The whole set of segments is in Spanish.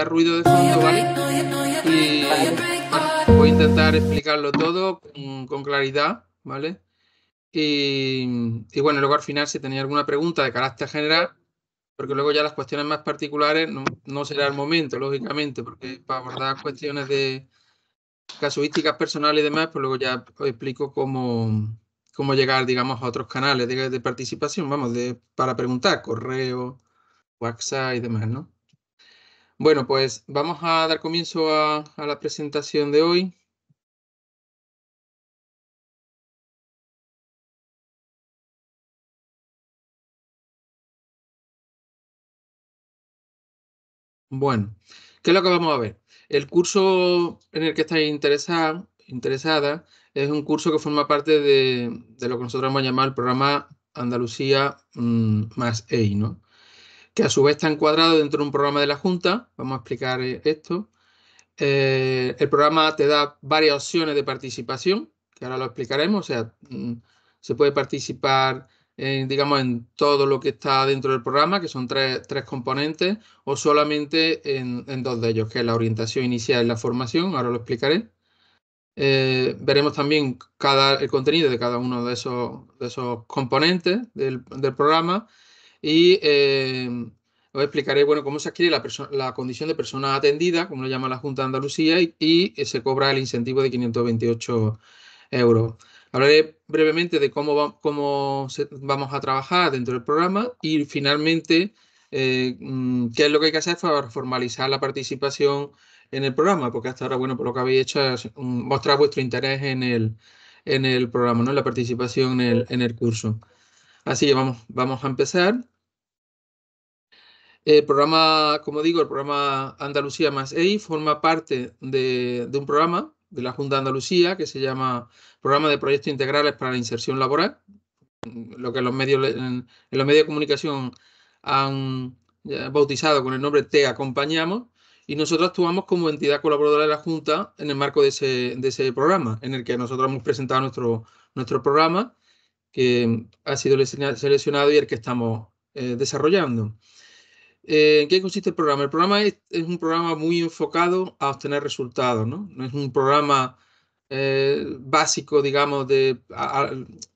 ruido de fondo, voy a intentar explicarlo todo con claridad, ¿vale? Y, y, bueno, luego al final, si tenéis alguna pregunta de carácter general, porque luego ya las cuestiones más particulares no, será el momento, lógicamente, porque para abordar cuestiones de casuísticas personales y demás, pues luego ya os explico cómo, cómo llegar, digamos, a otros canales de, de participación, vamos, de, para preguntar, correo, WhatsApp y demás, ¿no? Bueno, pues vamos a dar comienzo a, la presentación de hoy. Bueno, ¿qué es lo que vamos a ver? El curso en el que estáis interesadas interesada es un curso que forma parte de, lo que nosotros a llamar el programa Andalucía mm, más EI, ¿no? que a su vez está encuadrado dentro de un programa de la Junta. Vamos a explicar eh, esto. Eh, el programa te da varias opciones de participación, que ahora lo explicaremos. O sea, mm, se puede participar, en, digamos, en todo lo que está dentro del programa, que son tres, componentes, o solamente en, dos de ellos, que es la orientación inicial y la formación. Ahora lo explicaré. Eh, veremos también cada, el contenido de cada uno de esos, esos componentes del, del programa y eh, os explicaré bueno, cómo se adquiere la, la, condición de persona atendida, como lo llama la Junta de Andalucía, y, eh, se cobra el incentivo de 528 euros. Hablaré brevemente de cómo, vamos a trabajar dentro del programa y finalmente eh, mm, qué es lo que hay que hacer para formalizar la participación en el programa, porque hasta ahora, bueno, por lo que habéis hecho es mostrar vuestro interés en el, en el programa, ¿no? en la participación en el, en el curso. Así que vamos, vamos a empezar. El programa, como digo, el programa Andalucía más EI forma parte de, un programa de la Junta de Andalucía que se llama Programa de Proyectos Integrales para la Inserción Laboral, lo que los medios, en, los medios de comunicación han eh, bautizado con el nombre Te Acompañamos, y nosotros actuamos como entidad colaboradora de la Junta en el marco de ese, programa, en el que nosotros hemos presentado nuestro, nuestro programa, que ha sido seleccionado y el que estamos eh, desarrollando. Eh, ¿En qué consiste el programa? El programa es, un programa muy enfocado a obtener resultados, ¿no? No es un programa eh, básico, digamos, de,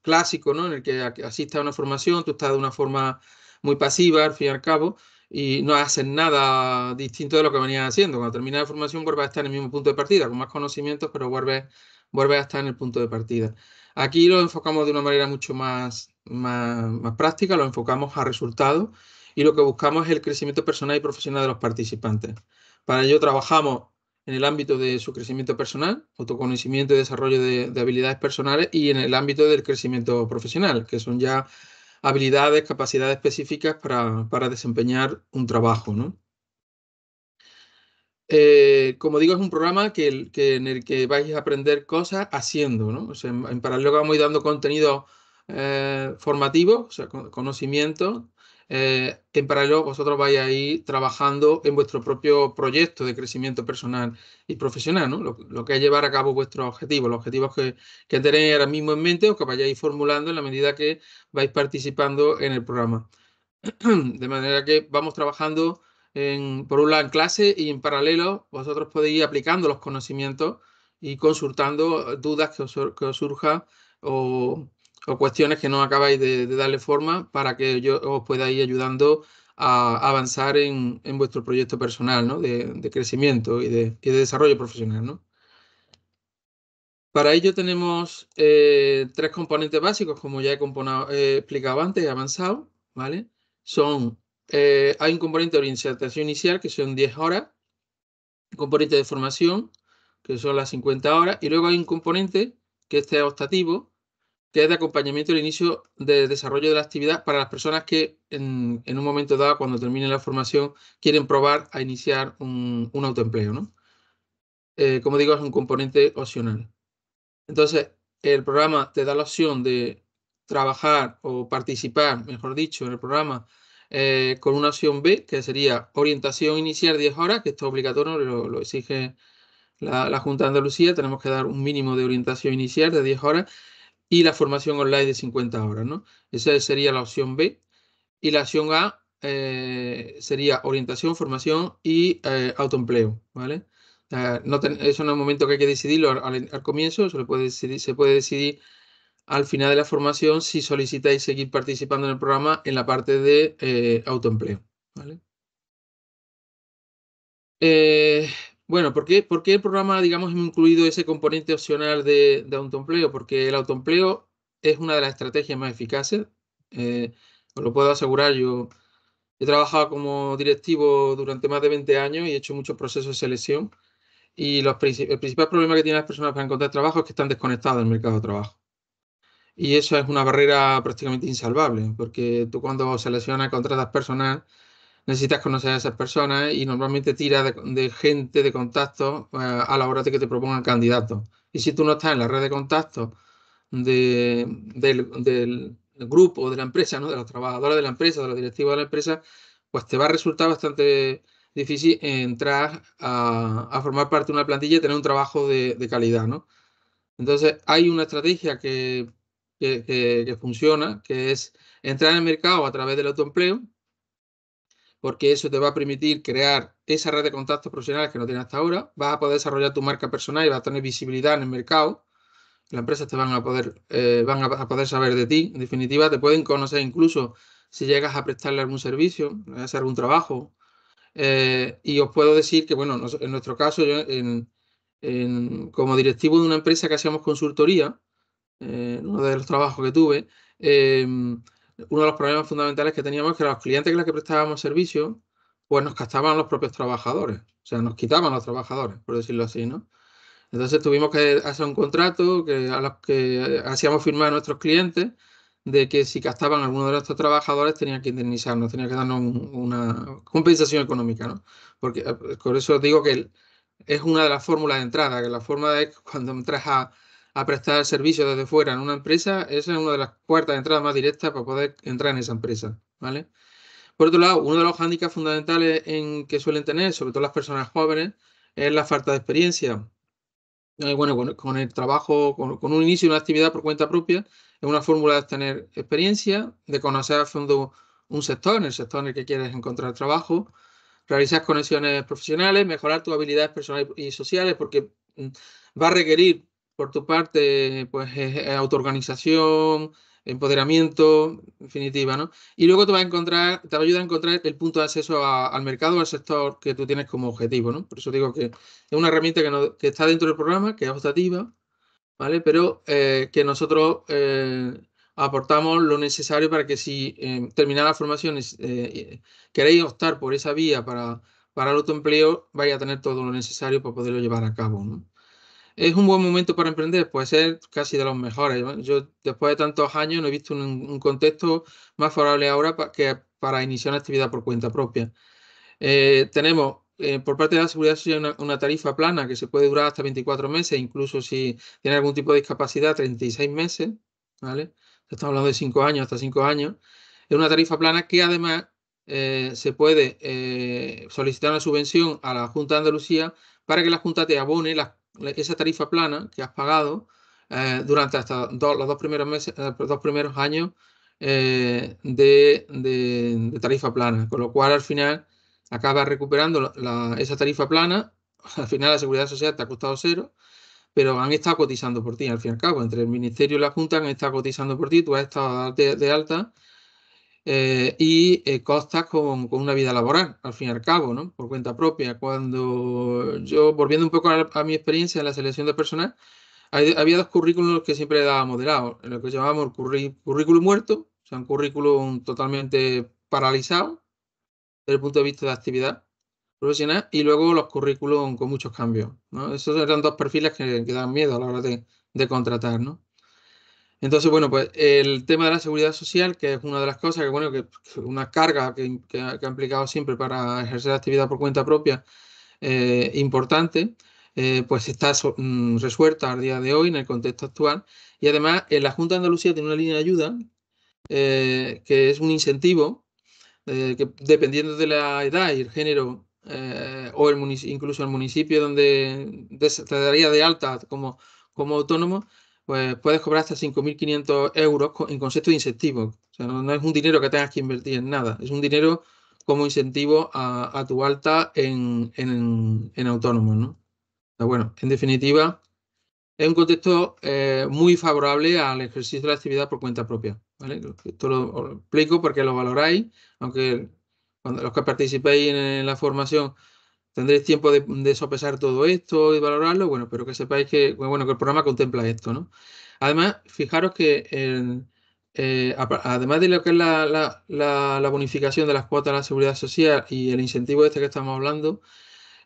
clásico, ¿no? En el que asistas a una formación, tú estás de una forma muy pasiva, al fin y al cabo, y no haces nada distinto de lo que venías haciendo. Cuando terminas la formación vuelves a estar en el mismo punto de partida, con más conocimientos, pero vuelves, vuelves a estar en el punto de partida. Aquí lo enfocamos de una manera mucho más, más práctica, lo enfocamos a resultados y lo que buscamos es el crecimiento personal y profesional de los participantes. Para ello trabajamos en el ámbito de su crecimiento personal, autoconocimiento y desarrollo de, habilidades personales y en el ámbito del crecimiento profesional, que son ya habilidades, capacidades específicas para, desempeñar un trabajo. Eh, como digo, es un programa que, en el que vais a aprender cosas haciendo. ¿no? en, paralelo vamos a ir dando contenido eh, formativo, o sea, conocimiento, eh, en paralelo vosotros vais a ir trabajando en vuestro propio proyecto de crecimiento personal y profesional, lo, que es llevar a cabo vuestros objetivos, los objetivos que, tenéis ahora mismo en mente o que vayáis formulando en la medida que vais participando en el programa. De manera que vamos trabajando por un lado en clase y en paralelo vosotros podéis ir aplicando los conocimientos y consultando dudas que os, que os surjan o o cuestiones que no acabáis de, darle forma para que yo os pueda ir ayudando a avanzar en, vuestro proyecto personal, ¿no? de, crecimiento y de, desarrollo profesional, Para ello tenemos eh, tres componentes básicos, como ya he explicado antes, y avanzado, ¿vale? Son, eh, hay un componente de orientación inicial, que son 10 horas, un componente de formación, que son las 50 horas, y luego hay un componente, que este es optativo, es de acompañamiento al inicio de desarrollo de la actividad para las personas que en, un momento dado, cuando terminen la formación, quieren probar a iniciar un, autoempleo. Eh, como digo, es un componente opcional. Entonces, el programa te da la opción de trabajar o participar, mejor dicho, en el programa eh, con una opción B, que sería orientación inicial 10 horas, que esto es obligatorio, lo, exige la, Junta de Andalucía, tenemos que dar un mínimo de orientación inicial de 10 horas y la formación online de 50 horas, ¿no? Esa sería la opción B. Y la opción A eh, sería orientación, formación y eh, autoempleo, ¿vale? eso eh, no es un momento que hay que decidirlo al, comienzo, se, puede decidir, se puede decidir al final de la formación si solicitáis seguir participando en el programa en la parte de autoempleo, ¿vale? Bueno, ¿por qué, ¿por qué, el programa, digamos, hemos incluido ese componente opcional de, autoempleo? Porque el autoempleo es una de las estrategias más eficaces, eh, os lo puedo asegurar, yo he trabajado como directivo durante más de 20 años y he hecho muchos procesos de selección y los, el principal problema que tienen las personas para encontrar trabajo es que están desconectados del mercado de trabajo. Y eso es una barrera prácticamente insalvable, porque tú cuando seleccionas, contratas personas necesitas conocer a esas personas y normalmente tira de, gente, de contacto eh, a la hora de que te propongan candidatos. Y si tú no estás en la red de contactos del, grupo de la empresa, ¿no? de los trabajadores de la empresa, de los directivos de la empresa, pues te va a resultar bastante difícil entrar a, formar parte de una plantilla y tener un trabajo de, calidad. ¿no? Entonces, hay una estrategia que, que funciona, que es entrar en el mercado a través del autoempleo, porque eso te va a permitir crear esa red de contactos profesionales que no tienes hasta ahora, vas a poder desarrollar tu marca personal y vas a tener visibilidad en el mercado, las empresas te van a poder, eh, van a poder saber de ti, en definitiva te pueden conocer incluso si llegas a prestarle algún servicio, a eh, hacer algún trabajo. Eh, y os puedo decir que, bueno, en nuestro caso, como directivo de una empresa que hacíamos consultoría, uno de los trabajos que tuve, em, uno de los problemas fundamentales que teníamos es que los clientes a los que prestábamos servicio, pues nos gastaban los propios trabajadores, o sea, nos quitaban los trabajadores, por decirlo así, ¿no? Entonces tuvimos que hacer un contrato que a los que hacíamos firmar a nuestros clientes de que si gastaban alguno de nuestros trabajadores tenían que indemnizarnos, tenían que darnos una compensación económica, ¿no? Porque eh, por eso digo que es una de las fórmulas de entrada, que la forma es cuando entras a, a prestar servicios desde fuera en una empresa, esa es una de las puertas de entrada más directas para poder entrar en esa empresa, ¿vale? Por otro lado, uno de los hándicaps fundamentales en que suelen tener, sobre todo las personas jóvenes, es la falta de experiencia. Eh, bueno, con, el trabajo, con, con un inicio de una actividad por cuenta propia, es una fórmula de tener experiencia, de conocer a fondo un sector, en el sector en el que quieres encontrar trabajo, realizar conexiones profesionales, mejorar tus habilidades personales y sociales, porque mm, va a requerir por tu parte, pues es autoorganización, empoderamiento, definitiva, ¿no? Y luego te va a encontrar, te va a ayudar a encontrar el punto de acceso al mercado, al sector que tú tienes como objetivo, ¿no? Por eso digo que es una herramienta que, está dentro del programa, que es optativa, ¿vale? Pero eh, que nosotros eh, aportamos lo necesario para que si eh, termina la formación queréis optar por esa vía para, para el autoempleo, vaya a tener todo lo necesario para poderlo llevar a cabo, ¿no? es un buen momento para emprender, puede ser casi de los mejores. Yo después de tantos años no he visto un, contexto más favorable ahora que para iniciar una actividad por cuenta propia. Eh, tenemos eh, por parte de la seguridad social una, tarifa plana que se puede durar hasta 24 meses, incluso si tiene algún tipo de discapacidad, 36 meses, ¿vale? Estamos hablando de 5 años, hasta 5 años. Es una tarifa plana que además eh, se puede solicitar una subvención a la Junta de Andalucía para que la Junta te abone las esa tarifa plana que has pagado eh, durante hasta los dos primeros meses, eh, los dos primeros años eh, de, de, tarifa plana, con lo cual al final acabas recuperando la, esa tarifa plana, al final la seguridad social te ha costado cero, pero han estado cotizando por ti, al fin y al cabo, entre el ministerio y la Junta han estado cotizando por ti, tú has estado de alta eh, y eh, costas con, una vida laboral, al fin y al cabo, ¿no? por cuenta propia. Cuando yo, volviendo un poco a, mi experiencia en la selección de personal, había dos currículos que siempre daba moderado, lo que llamábamos el currículum muerto, o sea, un currículum totalmente paralizado desde el punto de vista de actividad profesional, y luego los currículum con muchos cambios. Esos eran dos perfiles que, que dan miedo a la hora de, de contratar. ¿no? Entonces, bueno, pues el tema de la seguridad social, que es una de las cosas que, bueno, que, una carga que, ha, que, implicado siempre para ejercer actividad por cuenta propia eh, importante, eh, pues está mm, resuelta al día de hoy en el contexto actual. Y además, eh, la Junta de Andalucía tiene una línea de ayuda que es un incentivo que, dependiendo de la edad y el género o el incluso el municipio donde te daría de alta como autónomo, pues puedes cobrar hasta 5.500 euros en concepto de incentivo. O sea, no, es un dinero que tengas que invertir en nada, es un dinero como incentivo a, tu alta en, en, ¿no? bueno, en definitiva, es un contexto eh, muy favorable al ejercicio de la actividad por cuenta propia. Esto lo, explico porque lo valoráis, aunque cuando los que participéis en la formación tendréis tiempo de, sopesar todo esto y valorarlo, bueno, pero que sepáis que, bueno, que el programa contempla esto, ¿no? Además, fijaros que eh, además de lo que es la, bonificación de las cuotas de la seguridad social y el incentivo este que estamos hablando,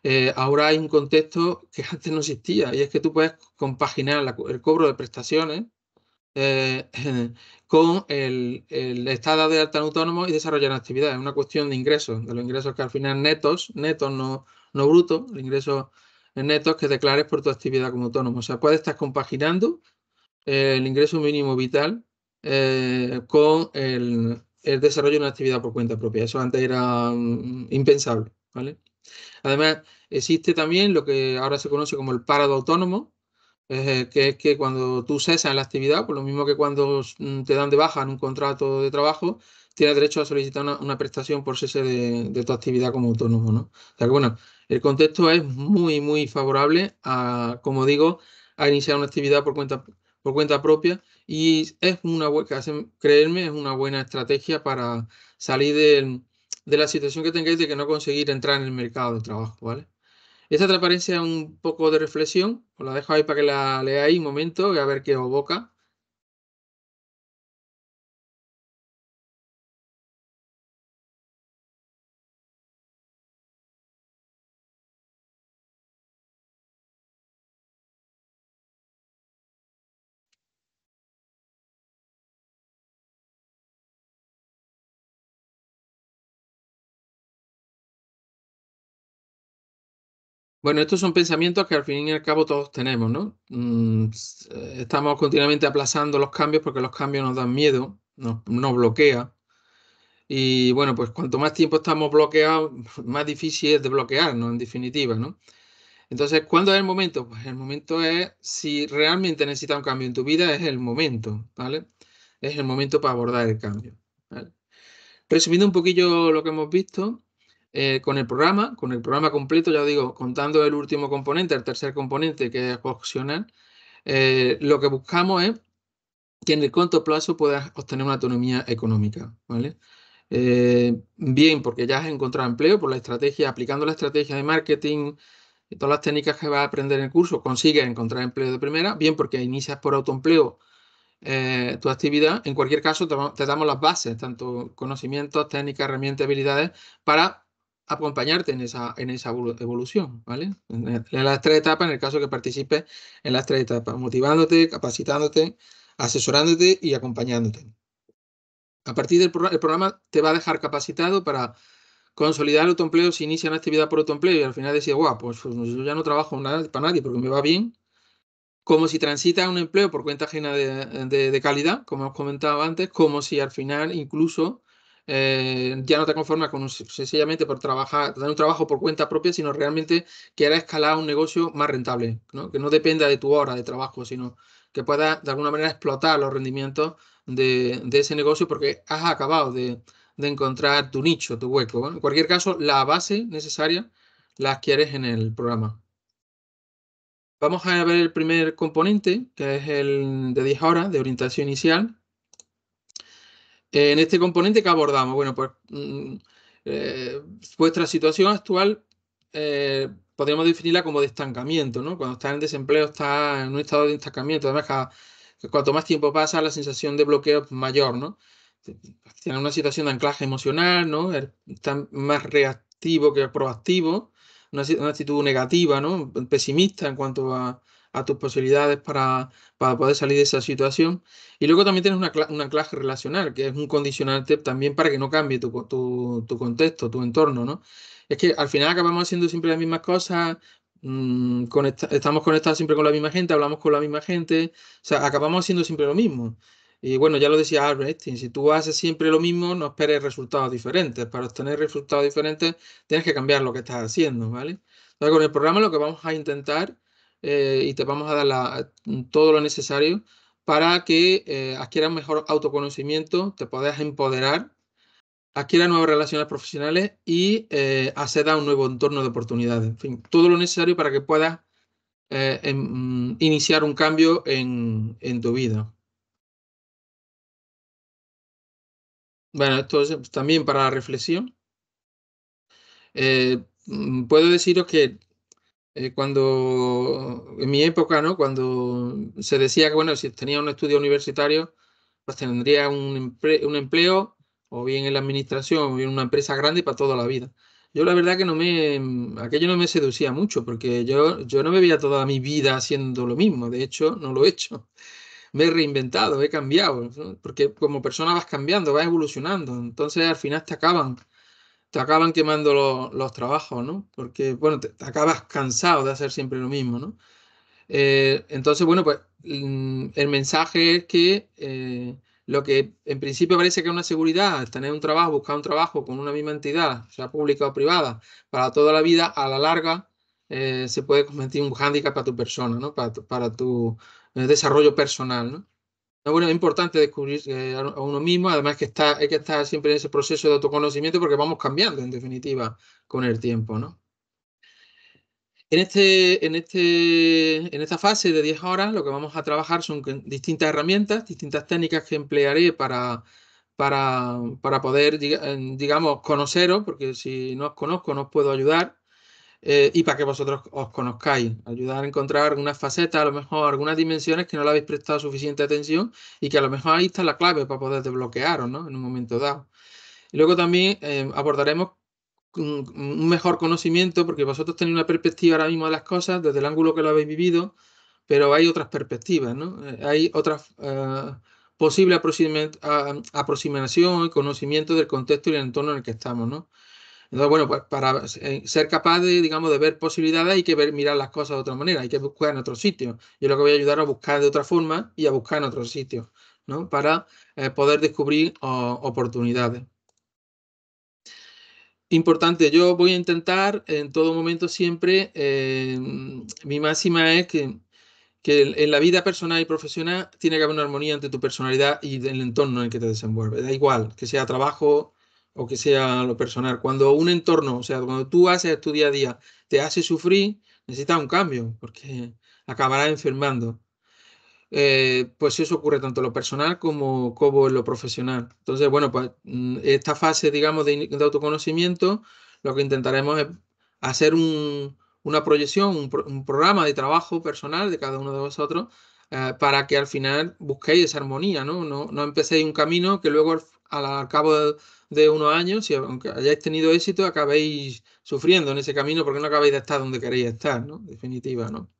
eh, ahora hay un contexto que antes no existía y es que tú puedes compaginar el cobro de prestaciones eh, con el, estado de alta autónomo y desarrollar actividades. Es una cuestión de ingresos, de los ingresos que al final netos, netos no, no bruto, el ingreso en netos que declares por tu actividad como autónomo. O sea, puedes estar compaginando eh, el ingreso mínimo vital eh, con el, desarrollo de una actividad por cuenta propia. Eso antes era mm, impensable, ¿vale? Además, existe también lo que ahora se conoce como el parado autónomo, eh, que es que cuando tú cesas la actividad, por pues lo mismo que cuando mm, te dan de baja en un contrato de trabajo, tienes derecho a solicitar una, prestación por cese de, tu actividad como autónomo, ¿no? O sea bueno, el contexto es muy, muy favorable a, como digo, a iniciar una actividad por cuenta, por cuenta propia y es una buena, creerme, es una buena estrategia para salir de, la situación que tengáis de que no conseguir entrar en el mercado de trabajo, ¿vale? Esta transparencia es un poco de reflexión, os la dejo ahí para que la leáis un momento y a ver qué os boca. Bueno, estos son pensamientos que al fin y al cabo todos tenemos, ¿no? Mm, eh, estamos continuamente aplazando los cambios porque los cambios nos dan miedo, nos, bloquea. Y bueno, pues cuanto más tiempo estamos bloqueados, más difícil es desbloquearnos, en definitiva, ¿no? Entonces, ¿cuándo es el momento? Pues el momento es, si realmente necesitas un cambio en tu vida, es el momento, ¿vale? Es el momento para abordar el cambio. ¿vale? Resumiendo un poquillo lo que hemos visto, eh, con el programa, con el programa completo, ya digo, contando el último componente, el tercer componente que es opcional, eh, lo que buscamos es que en el corto plazo puedas obtener una autonomía económica, ¿vale? Eh, bien, porque ya has encontrado empleo por la estrategia, aplicando la estrategia de marketing y todas las técnicas que vas a aprender en el curso, consigues encontrar empleo de primera, bien porque inicias por autoempleo tu actividad. En cualquier caso, te, te, damos las bases, tanto conocimientos, técnicas, herramientas, habilidades, para acompañarte en esa, en esa evolución, ¿vale? En, las tres etapas, en el caso que participes en las tres etapas, motivándote, capacitándote, asesorándote y acompañándote. A partir del programa te va a dejar capacitado para consolidar el autoempleo si inicia una actividad por autoempleo y al final decir, guau, pues, pues yo ya no trabajo para nadie porque me va bien, como si transita un empleo por cuenta ajena de, calidad, como os comentaba antes, como si al final incluso eh, ya no te conformas con sencillamente por trabajar, tener un trabajo por cuenta propia, sino realmente quieras escalar un negocio más rentable, que no dependa de tu hora de trabajo, sino que puedas de alguna manera explotar los rendimientos de, ese negocio porque has acabado de, encontrar tu nicho, tu hueco. En cualquier caso, la base necesaria la quieres en el programa. Vamos a ver el primer componente, que es el de 10 horas de orientación inicial, en este componente que abordamos, bueno, pues mm, eh, vuestra situación actual eh, podríamos definirla como de estancamiento, ¿no? Cuando está en desempleo, está en un estado de estancamiento. Además, que cuanto más tiempo pasa, la sensación de bloqueo es mayor, ¿no? Tienes una situación de anclaje emocional, ¿no? Er, estás más reactivo que proactivo, una, una actitud negativa, ¿no? Pesimista en cuanto a, a tus posibilidades para, poder salir de esa situación. Y luego también tienes una, clase relacional, que es un condicionante también para que no cambie tu, contexto, tu entorno, ¿no? Es que al final acabamos haciendo siempre las mismas cosas, mm, estamos conectados siempre con la misma gente, hablamos con la misma gente, o sea, acabamos haciendo siempre lo mismo. Y bueno, ya lo decía Albert si tú haces siempre lo mismo, no esperes resultados diferentes. Para obtener resultados diferentes, tienes que cambiar lo que estás haciendo, ¿vale? Entonces, con el programa lo que vamos a intentar eh, y te vamos a dar todo lo necesario para que eh, adquieras mejor autoconocimiento, te puedas empoderar, adquieras nuevas relaciones profesionales y eh, a un nuevo entorno de oportunidades. En fin, todo lo necesario para que puedas eh, em, iniciar un cambio en, tu vida. Bueno, esto es también para la reflexión. Mm, puedo deciros que eh, cuando, en mi época, ¿no? Cuando se decía que, bueno, si tenía un estudio universitario, pues tendría un, empleo, o bien en la administración, o en una empresa grande para toda la vida. Yo la verdad que no me, mm, aquello no me seducía mucho, porque yo, yo no me veía toda mi vida haciendo lo mismo, de hecho no lo he hecho. Me he reinventado, he cambiado, porque como persona vas cambiando, vas evolucionando, entonces al final te acaban te acaban quemando los trabajos, ¿no? Porque, bueno, te, acabas cansado de hacer siempre lo mismo, ¿no? Eh, entonces, bueno, pues mm, el mensaje es que eh, lo que en principio parece que es una seguridad, tener un trabajo, buscar un trabajo con una misma entidad, sea pública o privada, para toda la vida, a la larga eh, se puede convertir en un hándicap para tu persona, ¿no? para, para tu desarrollo personal. ¿no? bueno, es importante descubrir eh, a uno mismo, además que está, hay que estar siempre en ese proceso de autoconocimiento porque vamos cambiando, en definitiva, con el tiempo, ¿no? En, este, en, este, en esta fase de 10 horas lo que vamos a trabajar son distintas herramientas, distintas técnicas que emplearé para, para, para poder, digamos, conoceros, porque si no os conozco no os puedo ayudar, eh, y para que vosotros os conozcáis, ayudar a encontrar algunas facetas, a lo mejor algunas dimensiones que no le habéis prestado suficiente atención y que a lo mejor ahí está la clave para poder desbloquearos ¿no? en un momento dado. Y luego también eh, abordaremos un, mejor conocimiento porque vosotros tenéis una perspectiva ahora mismo de las cosas desde el ángulo que lo habéis vivido, pero hay otras perspectivas, eh, Hay otra posible aproximación y conocimiento del contexto y el entorno en el que estamos, ¿no? Entonces, bueno, pues para eh, ser capaz de, digamos, de ver posibilidades hay que ver, mirar las cosas de otra manera, hay que buscar en otros sitios. Yo lo que voy a ayudar a buscar de otra forma y a buscar en otros sitios, ¿no? Para eh, poder descubrir oportunidades. Importante, yo voy a intentar en todo momento siempre, em, mi máxima es que que en la vida personal y profesional tiene que haber una armonía entre tu personalidad y el entorno en el que te desenvuelves. Da igual que sea trabajo, o que sea lo personal. Cuando un entorno, o sea, cuando tú haces tu día a día, te hace sufrir, necesitas un cambio, porque acabarás enfermando. Eh, pues eso ocurre tanto en lo personal como, como en lo profesional. Entonces, bueno, pues mm, esta fase, digamos, de, autoconocimiento, lo que intentaremos es hacer una proyección, un, programa de trabajo personal de cada uno de vosotros eh, para que al final busquéis esa armonía, ¿no? ¿no? No empecéis un camino que luego al, al cabo de de unos años, y aunque hayáis tenido éxito, acabéis sufriendo en ese camino porque no acabáis de estar donde queréis estar, ¿no? Definitiva, ¿no?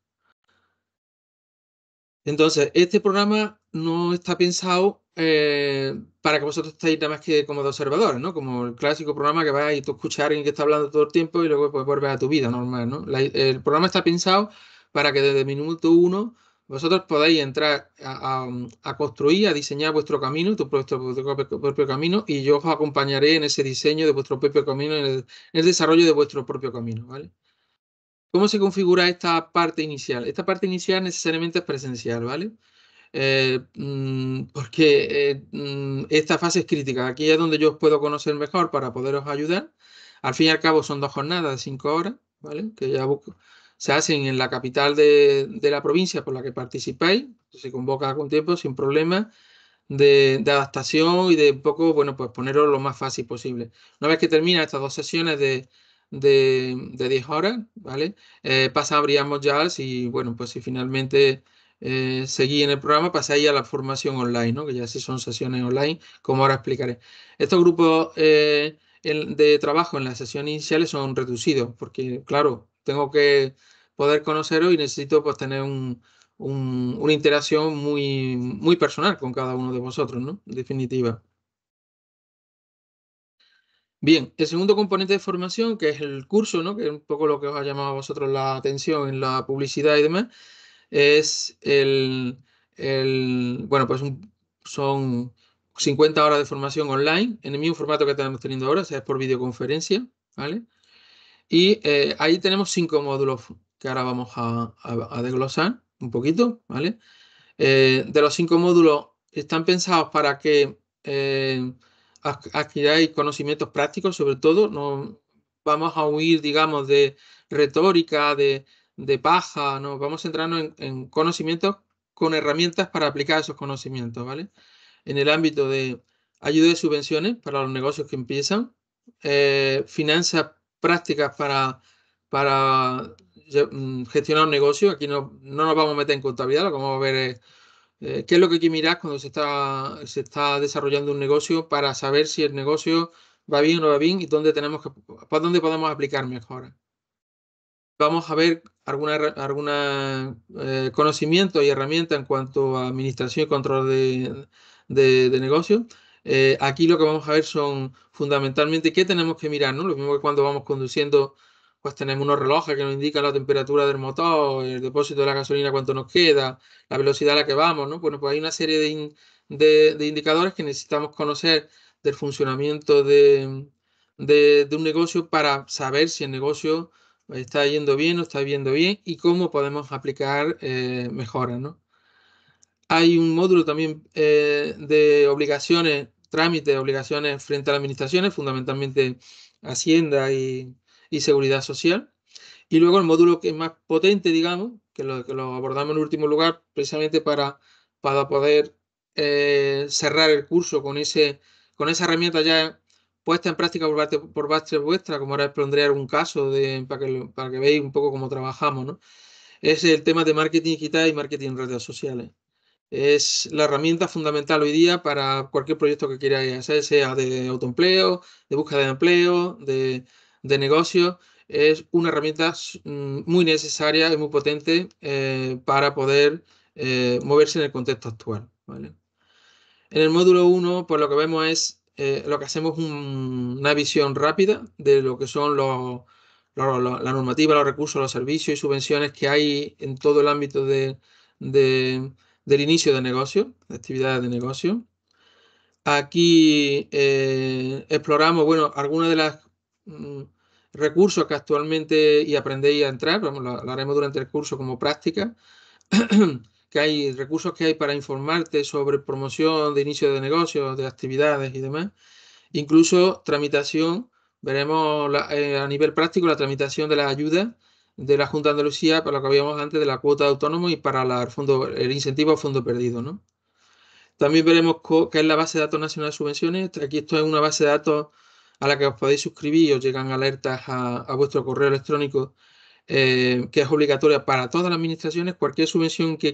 Entonces, este programa no está pensado eh, para que vosotros estéis nada más que como de observadores, ¿no? Como el clásico programa que vas y tú escuchas a alguien que está hablando todo el tiempo y luego pues, vuelves a tu vida normal, ¿no? el programa está pensado para que desde minuto uno vosotros podéis entrar a, construir, a diseñar vuestro camino, tu, propio camino, y yo os acompañaré en ese diseño de vuestro propio camino, en el, desarrollo de vuestro propio camino, ¿vale? ¿Cómo se configura esta parte inicial? Esta parte inicial necesariamente es presencial, ¿vale? Eh, mm, porque eh, mm, esta fase es crítica. Aquí es donde yo os puedo conocer mejor para poderos ayudar. Al fin y al cabo son dos jornadas de cinco horas, ¿vale? Que ya busco, se hacen en la capital de, la provincia por la que participáis, se convoca con tiempo, sin problema, de, adaptación y de poco, bueno, pues poneros lo más fácil posible. Una vez que terminan estas dos sesiones de, de, de 10 horas, ¿vale? Eh, pasaríamos ya, si, bueno, pues si finalmente eh, seguí en el programa, pasáis a la formación online, ¿no? Que ya sí son sesiones online, como ahora explicaré. Estos grupos eh, de trabajo en las sesiones iniciales son reducidos, porque, claro, tengo que poder conoceros y necesito pues, tener una interacción muy, muy personal con cada uno de vosotros, ¿no? En definitiva. Bien, el segundo componente de formación, que es el curso, ¿no? que es un poco lo que os ha llamado a vosotros la atención en la publicidad y demás, es el, bueno, pues son 50 horas de formación online, en el mismo formato que estamos teniendo ahora, o sea, es por videoconferencia, ¿vale? Y eh, ahí tenemos cinco módulos que ahora vamos a, desglosar un poquito, ¿vale? Eh, de los cinco módulos están pensados para que eh, adquiráis conocimientos prácticos, sobre todo. No vamos a huir, digamos, de retórica, de, paja, ¿no? vamos a centrarnos en, conocimientos con herramientas para aplicar esos conocimientos, ¿vale? En el ámbito de ayuda y subvenciones para los negocios que empiezan, finanzas prácticas para, para mm, gestionar un negocio. Aquí no, no nos vamos a meter en contabilidad, lo que vamos a ver es eh, qué es lo que hay que mirar cuando se está, se está desarrollando un negocio para saber si el negocio va bien o no va bien y dónde tenemos que, para dónde podemos aplicar mejor. Vamos a ver alguna, eh, conocimientos y herramienta en cuanto a administración y control de, de, negocio. Eh, aquí lo que vamos a ver son fundamentalmente qué tenemos que mirar, ¿no? Lo mismo que cuando vamos conduciendo, pues tenemos unos relojes que nos indican la temperatura del motor, el depósito de la gasolina, cuánto nos queda, la velocidad a la que vamos, ¿no? Bueno, pues hay una serie de, indicadores que necesitamos conocer del funcionamiento de, un negocio para saber si el negocio está yendo bien o está yendo bien y cómo podemos aplicar eh, mejoras, ¿no? Hay un módulo también eh, de obligaciones, trámites, obligaciones frente a las administraciones, fundamentalmente Hacienda y, Seguridad Social. Y luego el módulo que es más potente, digamos, que lo, que lo abordamos en último lugar, precisamente para, para poder eh, cerrar el curso con, ese, con esa herramienta ya puesta en práctica por parte, por vuestra, como ahora expondré algún caso de, para, que, para veáis un poco cómo trabajamos, Es el tema de marketing digital y marketing en redes sociales es la herramienta fundamental hoy día para cualquier proyecto que queráis hacer, sea de autoempleo, de búsqueda de empleo, de, de negocio. Es una herramienta mm, muy necesaria y muy potente eh, para poder eh, moverse en el contexto actual. En el módulo 1, pues lo que vemos es, eh, lo que hacemos una visión rápida de lo que son los, los, la normativa, los recursos, los servicios y subvenciones que hay en todo el ámbito de del inicio de negocio, de actividades de negocio. Aquí eh, exploramos, bueno, algunos de los mm, recursos que actualmente y aprendéis a entrar, lo, haremos durante el curso como práctica, que hay recursos que hay para informarte sobre promoción de inicio de negocio, de actividades y demás. Incluso tramitación, veremos eh, a nivel práctico la tramitación de las ayudas de la Junta de Andalucía para lo que habíamos antes de la cuota de autónomo y para el, fondo, el incentivo a fondo perdido. ¿no? También veremos qué es la base de datos nacional de subvenciones. Aquí esto es una base de datos a la que os podéis suscribir, os llegan alertas a, vuestro correo electrónico, eh, que es obligatoria para todas las administraciones. Cualquier subvención que,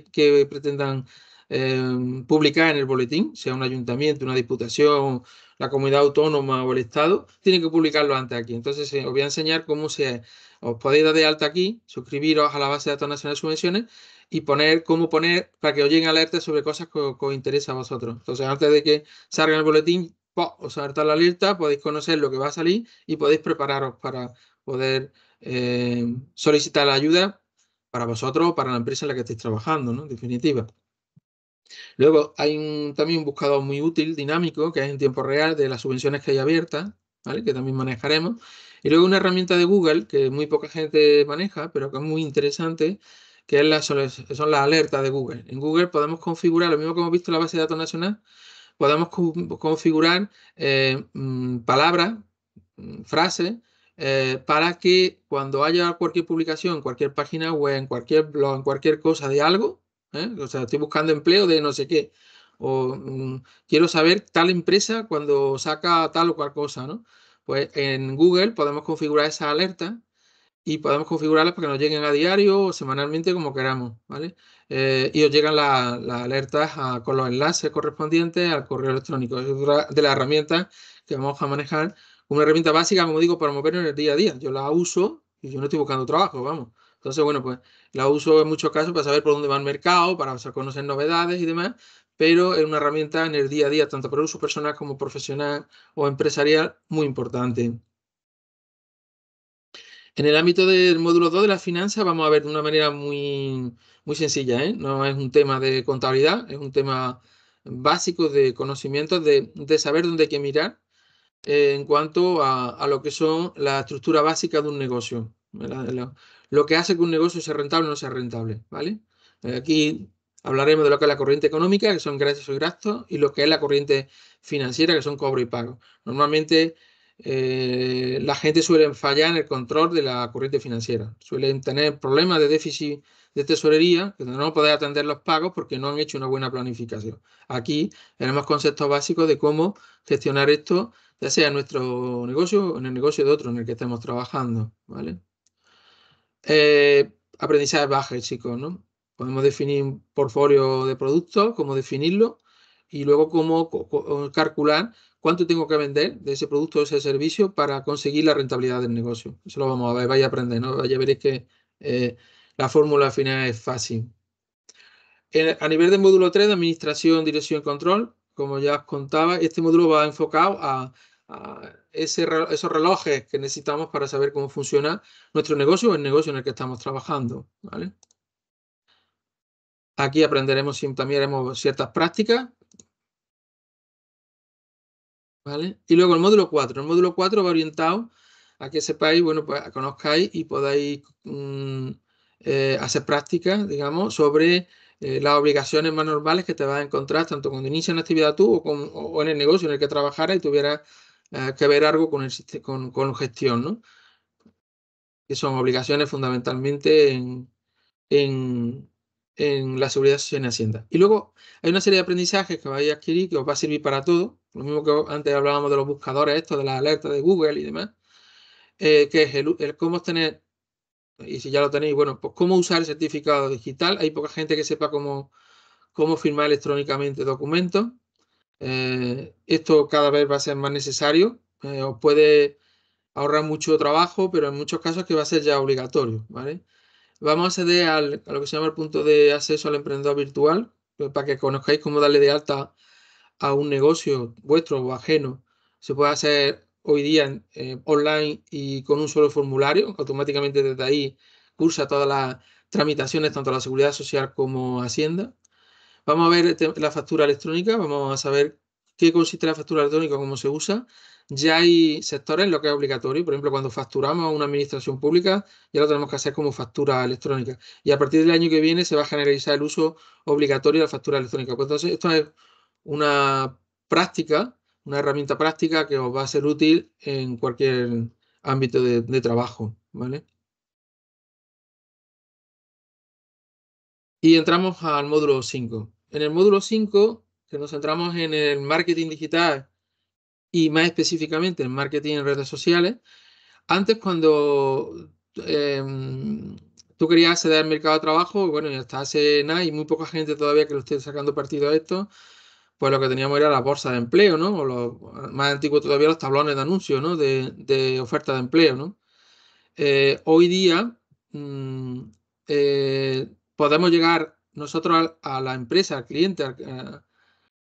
pretendan eh, publicar en el boletín, sea un ayuntamiento, una diputación, la comunidad autónoma o el Estado, tiene que publicarlo antes aquí. Entonces eh, os voy a enseñar cómo se os podéis dar de alta aquí, suscribiros a la base de datos nacionales de subvenciones y poner cómo poner para que os lleguen alertas sobre cosas que, os interesa a vosotros. Entonces, antes de que salga el boletín, os alerta la alerta, podéis conocer lo que va a salir y podéis prepararos para poder eh, solicitar la ayuda para vosotros o para la empresa en la que estáis trabajando, ¿no? En definitiva. Luego hay también un buscador muy útil, dinámico, que es en tiempo real de las subvenciones que hay abiertas, ¿vale? Que también manejaremos y luego una herramienta de Google que muy poca gente maneja, pero que es muy interesante, que es son, las alertas de Google. En Google podemos configurar, lo mismo que hemos visto en la base de datos nacional, podemos configurar eh, mm, palabras, mm, frases, eh, para que cuando haya cualquier publicación, cualquier página web, en cualquier blog, en cualquier cosa de algo, ¿eh? o sea, estoy buscando empleo de no sé qué, o mm, quiero saber tal empresa cuando saca tal o cual cosa, ¿no? Pues en Google podemos configurar esa alerta y podemos configurarlas para que nos lleguen a diario o semanalmente como queramos, ¿vale? Eh, y os llegan las alertas con los enlaces correspondientes al correo electrónico. Es de las herramientas que vamos a manejar, una herramienta básica, como digo, para movernos en el día a día. Yo la uso y yo no estoy buscando trabajo, vamos. Entonces, bueno, pues la uso en muchos casos para saber por dónde va el mercado, para conocer novedades y demás, pero es una herramienta en el día a día, tanto para uso personal como profesional o empresarial, muy importante. En el ámbito del módulo 2 de la finanza vamos a ver de una manera muy, muy sencilla, ¿eh? no es un tema de contabilidad, es un tema básico de conocimientos, de, saber dónde hay que mirar eh, en cuanto a, lo que son la estructura básica de un negocio, lo que hace que un negocio sea rentable o no sea rentable, ¿vale? Eh, aquí Hablaremos de lo que es la corriente económica, que son ingresos y gastos, y lo que es la corriente financiera, que son cobro y pago. Normalmente eh, la gente suele fallar en el control de la corriente financiera. Suelen tener problemas de déficit de tesorería, que no poder atender los pagos porque no han hecho una buena planificación. Aquí tenemos conceptos básicos de cómo gestionar esto, ya sea en nuestro negocio o en el negocio de otro en el que estemos trabajando. ¿vale? Eh, aprendizaje bajo, chicos, ¿no? Podemos definir un portfolio de productos, cómo definirlo y luego cómo calcular cuánto tengo que vender de ese producto o ese servicio para conseguir la rentabilidad del negocio. Eso lo vamos a ver, vais a aprender, ¿no? Ya veréis que eh, la fórmula final es fácil. Eh, a nivel del módulo 3 de administración, dirección y control, como ya os contaba, este módulo va enfocado a, ese, esos relojes que necesitamos para saber cómo funciona nuestro negocio o el negocio en el que estamos trabajando. ¿vale? Aquí aprenderemos, y también haremos ciertas prácticas. ¿Vale? Y luego el módulo 4. El módulo 4 va orientado a que sepáis, bueno, pues conozcáis y podáis mm, eh, hacer prácticas, digamos, sobre eh, las obligaciones más normales que te vas a encontrar tanto cuando inicias una actividad tú o, en el negocio en el que trabajaras y tuvieras eh, que ver algo con, con, gestión, ¿no? Que son obligaciones fundamentalmente en en la seguridad social en Hacienda. Y luego hay una serie de aprendizajes que vais a adquirir que os va a servir para todo. Lo mismo que antes hablábamos de los buscadores, esto de las alertas de Google y demás, eh, que es el, cómo tener y si ya lo tenéis, bueno, pues cómo usar el certificado digital. Hay poca gente que sepa cómo, cómo firmar electrónicamente documentos. Eh, esto cada vez va a ser más necesario. Eh, os puede ahorrar mucho trabajo, pero en muchos casos que va a ser ya obligatorio, ¿vale? Vamos a acceder a lo que se llama el punto de acceso al emprendedor virtual, pues, para que conozcáis cómo darle de alta a un negocio vuestro o ajeno. Se puede hacer hoy día eh, online y con un solo formulario. Automáticamente desde ahí cursa todas las tramitaciones, tanto la Seguridad Social como Hacienda. Vamos a ver este, la factura electrónica, vamos a saber qué consiste la factura electrónica, cómo se usa. Ya hay sectores en los que es obligatorio, por ejemplo, cuando facturamos a una administración pública, ya lo tenemos que hacer como factura electrónica. Y a partir del año que viene se va a generalizar el uso obligatorio de la factura electrónica. Pues entonces, esto es una práctica, una herramienta práctica que os va a ser útil en cualquier ámbito de, trabajo. ¿vale? Y entramos al módulo 5. En el módulo 5, que nos centramos en el marketing digital y más específicamente en marketing en redes sociales. Antes cuando em, tú querías acceder al mercado de trabajo, bueno, hasta hace nada y muy poca gente todavía que lo esté sacando partido a esto, pues lo que teníamos era la bolsa de empleo, ¿no? O lo más antiguo todavía, los tablones de anuncio, ¿no? De, oferta de empleo, ¿no? Eh, hoy día mm, eh, podemos llegar nosotros a, la empresa, al cliente, a, eh,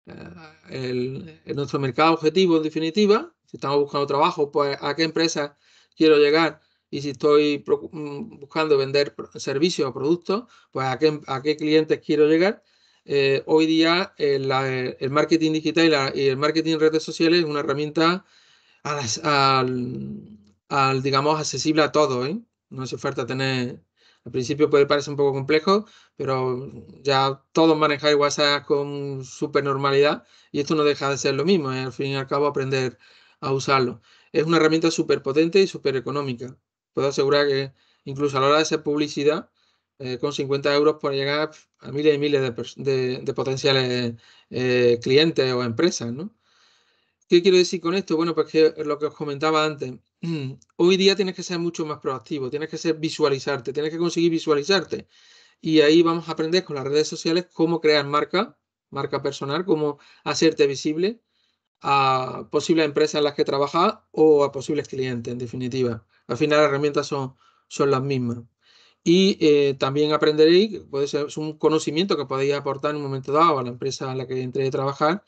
Ah, el, nuestro mercado objetivo en definitiva, si estamos buscando trabajo, pues a qué empresa quiero llegar y si estoy mm, buscando vender servicios o productos, pues a qué, a clientes quiero llegar. Eh, hoy día eh, eh, el, marketing digital y, el marketing en redes sociales es una herramienta al, digamos, accesible a todo No hace falta tener al principio puede parecer un poco complejo, pero ya todos manejáis WhatsApp con súper normalidad y esto no deja de ser lo mismo, ¿eh? al fin y al cabo aprender a usarlo. Es una herramienta súper potente y súper económica. Puedo asegurar que incluso a la hora de hacer publicidad, eh, con 50 euros puede llegar a miles y miles de, potenciales eh, clientes o empresas, ¿Qué quiero decir con esto? Bueno, pues que lo que os comentaba antes, Mm, hoy día tienes que ser mucho más proactivo, tienes que ser visualizarte, tienes que conseguir visualizarte. Y ahí vamos a aprender con las redes sociales cómo crear marca, marca personal, cómo hacerte visible a posibles empresas en las que trabajas o a posibles clientes, en definitiva. Al final las herramientas son, son las mismas. Y eh, también aprenderéis, puede ser es un conocimiento que podéis aportar en un momento dado a la empresa en la que entré a trabajar,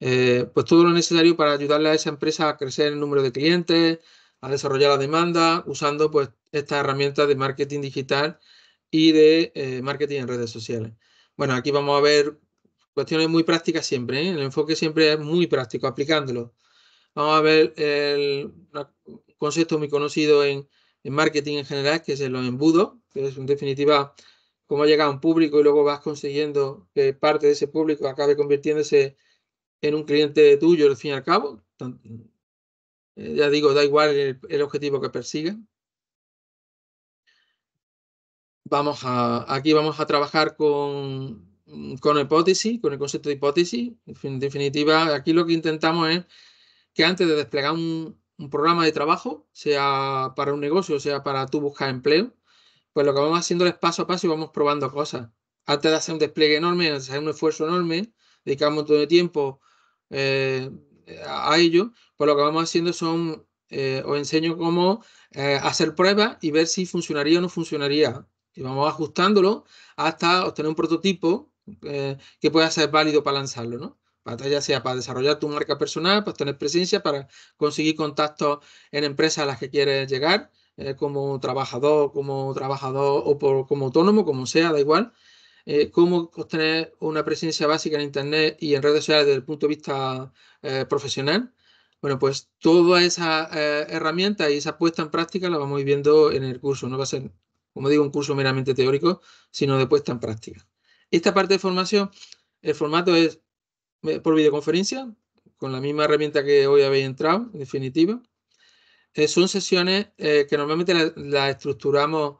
eh, pues todo lo necesario para ayudarle a esa empresa a crecer el número de clientes, a desarrollar la demanda usando pues estas herramientas de marketing digital y de eh, marketing en redes sociales. Bueno, aquí vamos a ver cuestiones muy prácticas siempre, ¿eh? el enfoque siempre es muy práctico, aplicándolo. Vamos a ver el, concepto muy conocido en, marketing en general, que es el embudo, que es en definitiva cómo llega a un público y luego vas consiguiendo que parte de ese público acabe convirtiéndose en un cliente tuyo al fin y al cabo, eh, ya digo, da igual el, objetivo que persigue Vamos a, aquí vamos a trabajar con, hipótesis, con el concepto de hipótesis. En definitiva, aquí lo que intentamos es que antes de desplegar un, programa de trabajo, sea para un negocio, sea para tú buscar empleo, pues lo que vamos haciendo es paso a paso y vamos probando cosas. Antes de hacer un despliegue enorme, hacer un esfuerzo enorme, dedicamos montón de tiempo, eh, a ello, pues lo que vamos haciendo son, eh, os enseño cómo eh, hacer pruebas y ver si funcionaría o no funcionaría. Y vamos ajustándolo hasta obtener un prototipo eh, que pueda ser válido para lanzarlo, ¿no? Para, ya sea para desarrollar tu marca personal, para tener presencia, para conseguir contactos en empresas a las que quieres llegar, como trabajador, como trabajador o como autónomo, como sea, da igual. Eh, cómo obtener una presencia básica en Internet y en redes sociales desde el punto de vista eh, profesional. Bueno, pues todas esas eh, herramientas y esa puesta en práctica la vamos viendo en el curso. No va a ser, como digo, un curso meramente teórico, sino de puesta en práctica. Esta parte de formación, el formato es por videoconferencia, con la misma herramienta que hoy habéis entrado, en definitiva. son sesiones que normalmente las estructuramos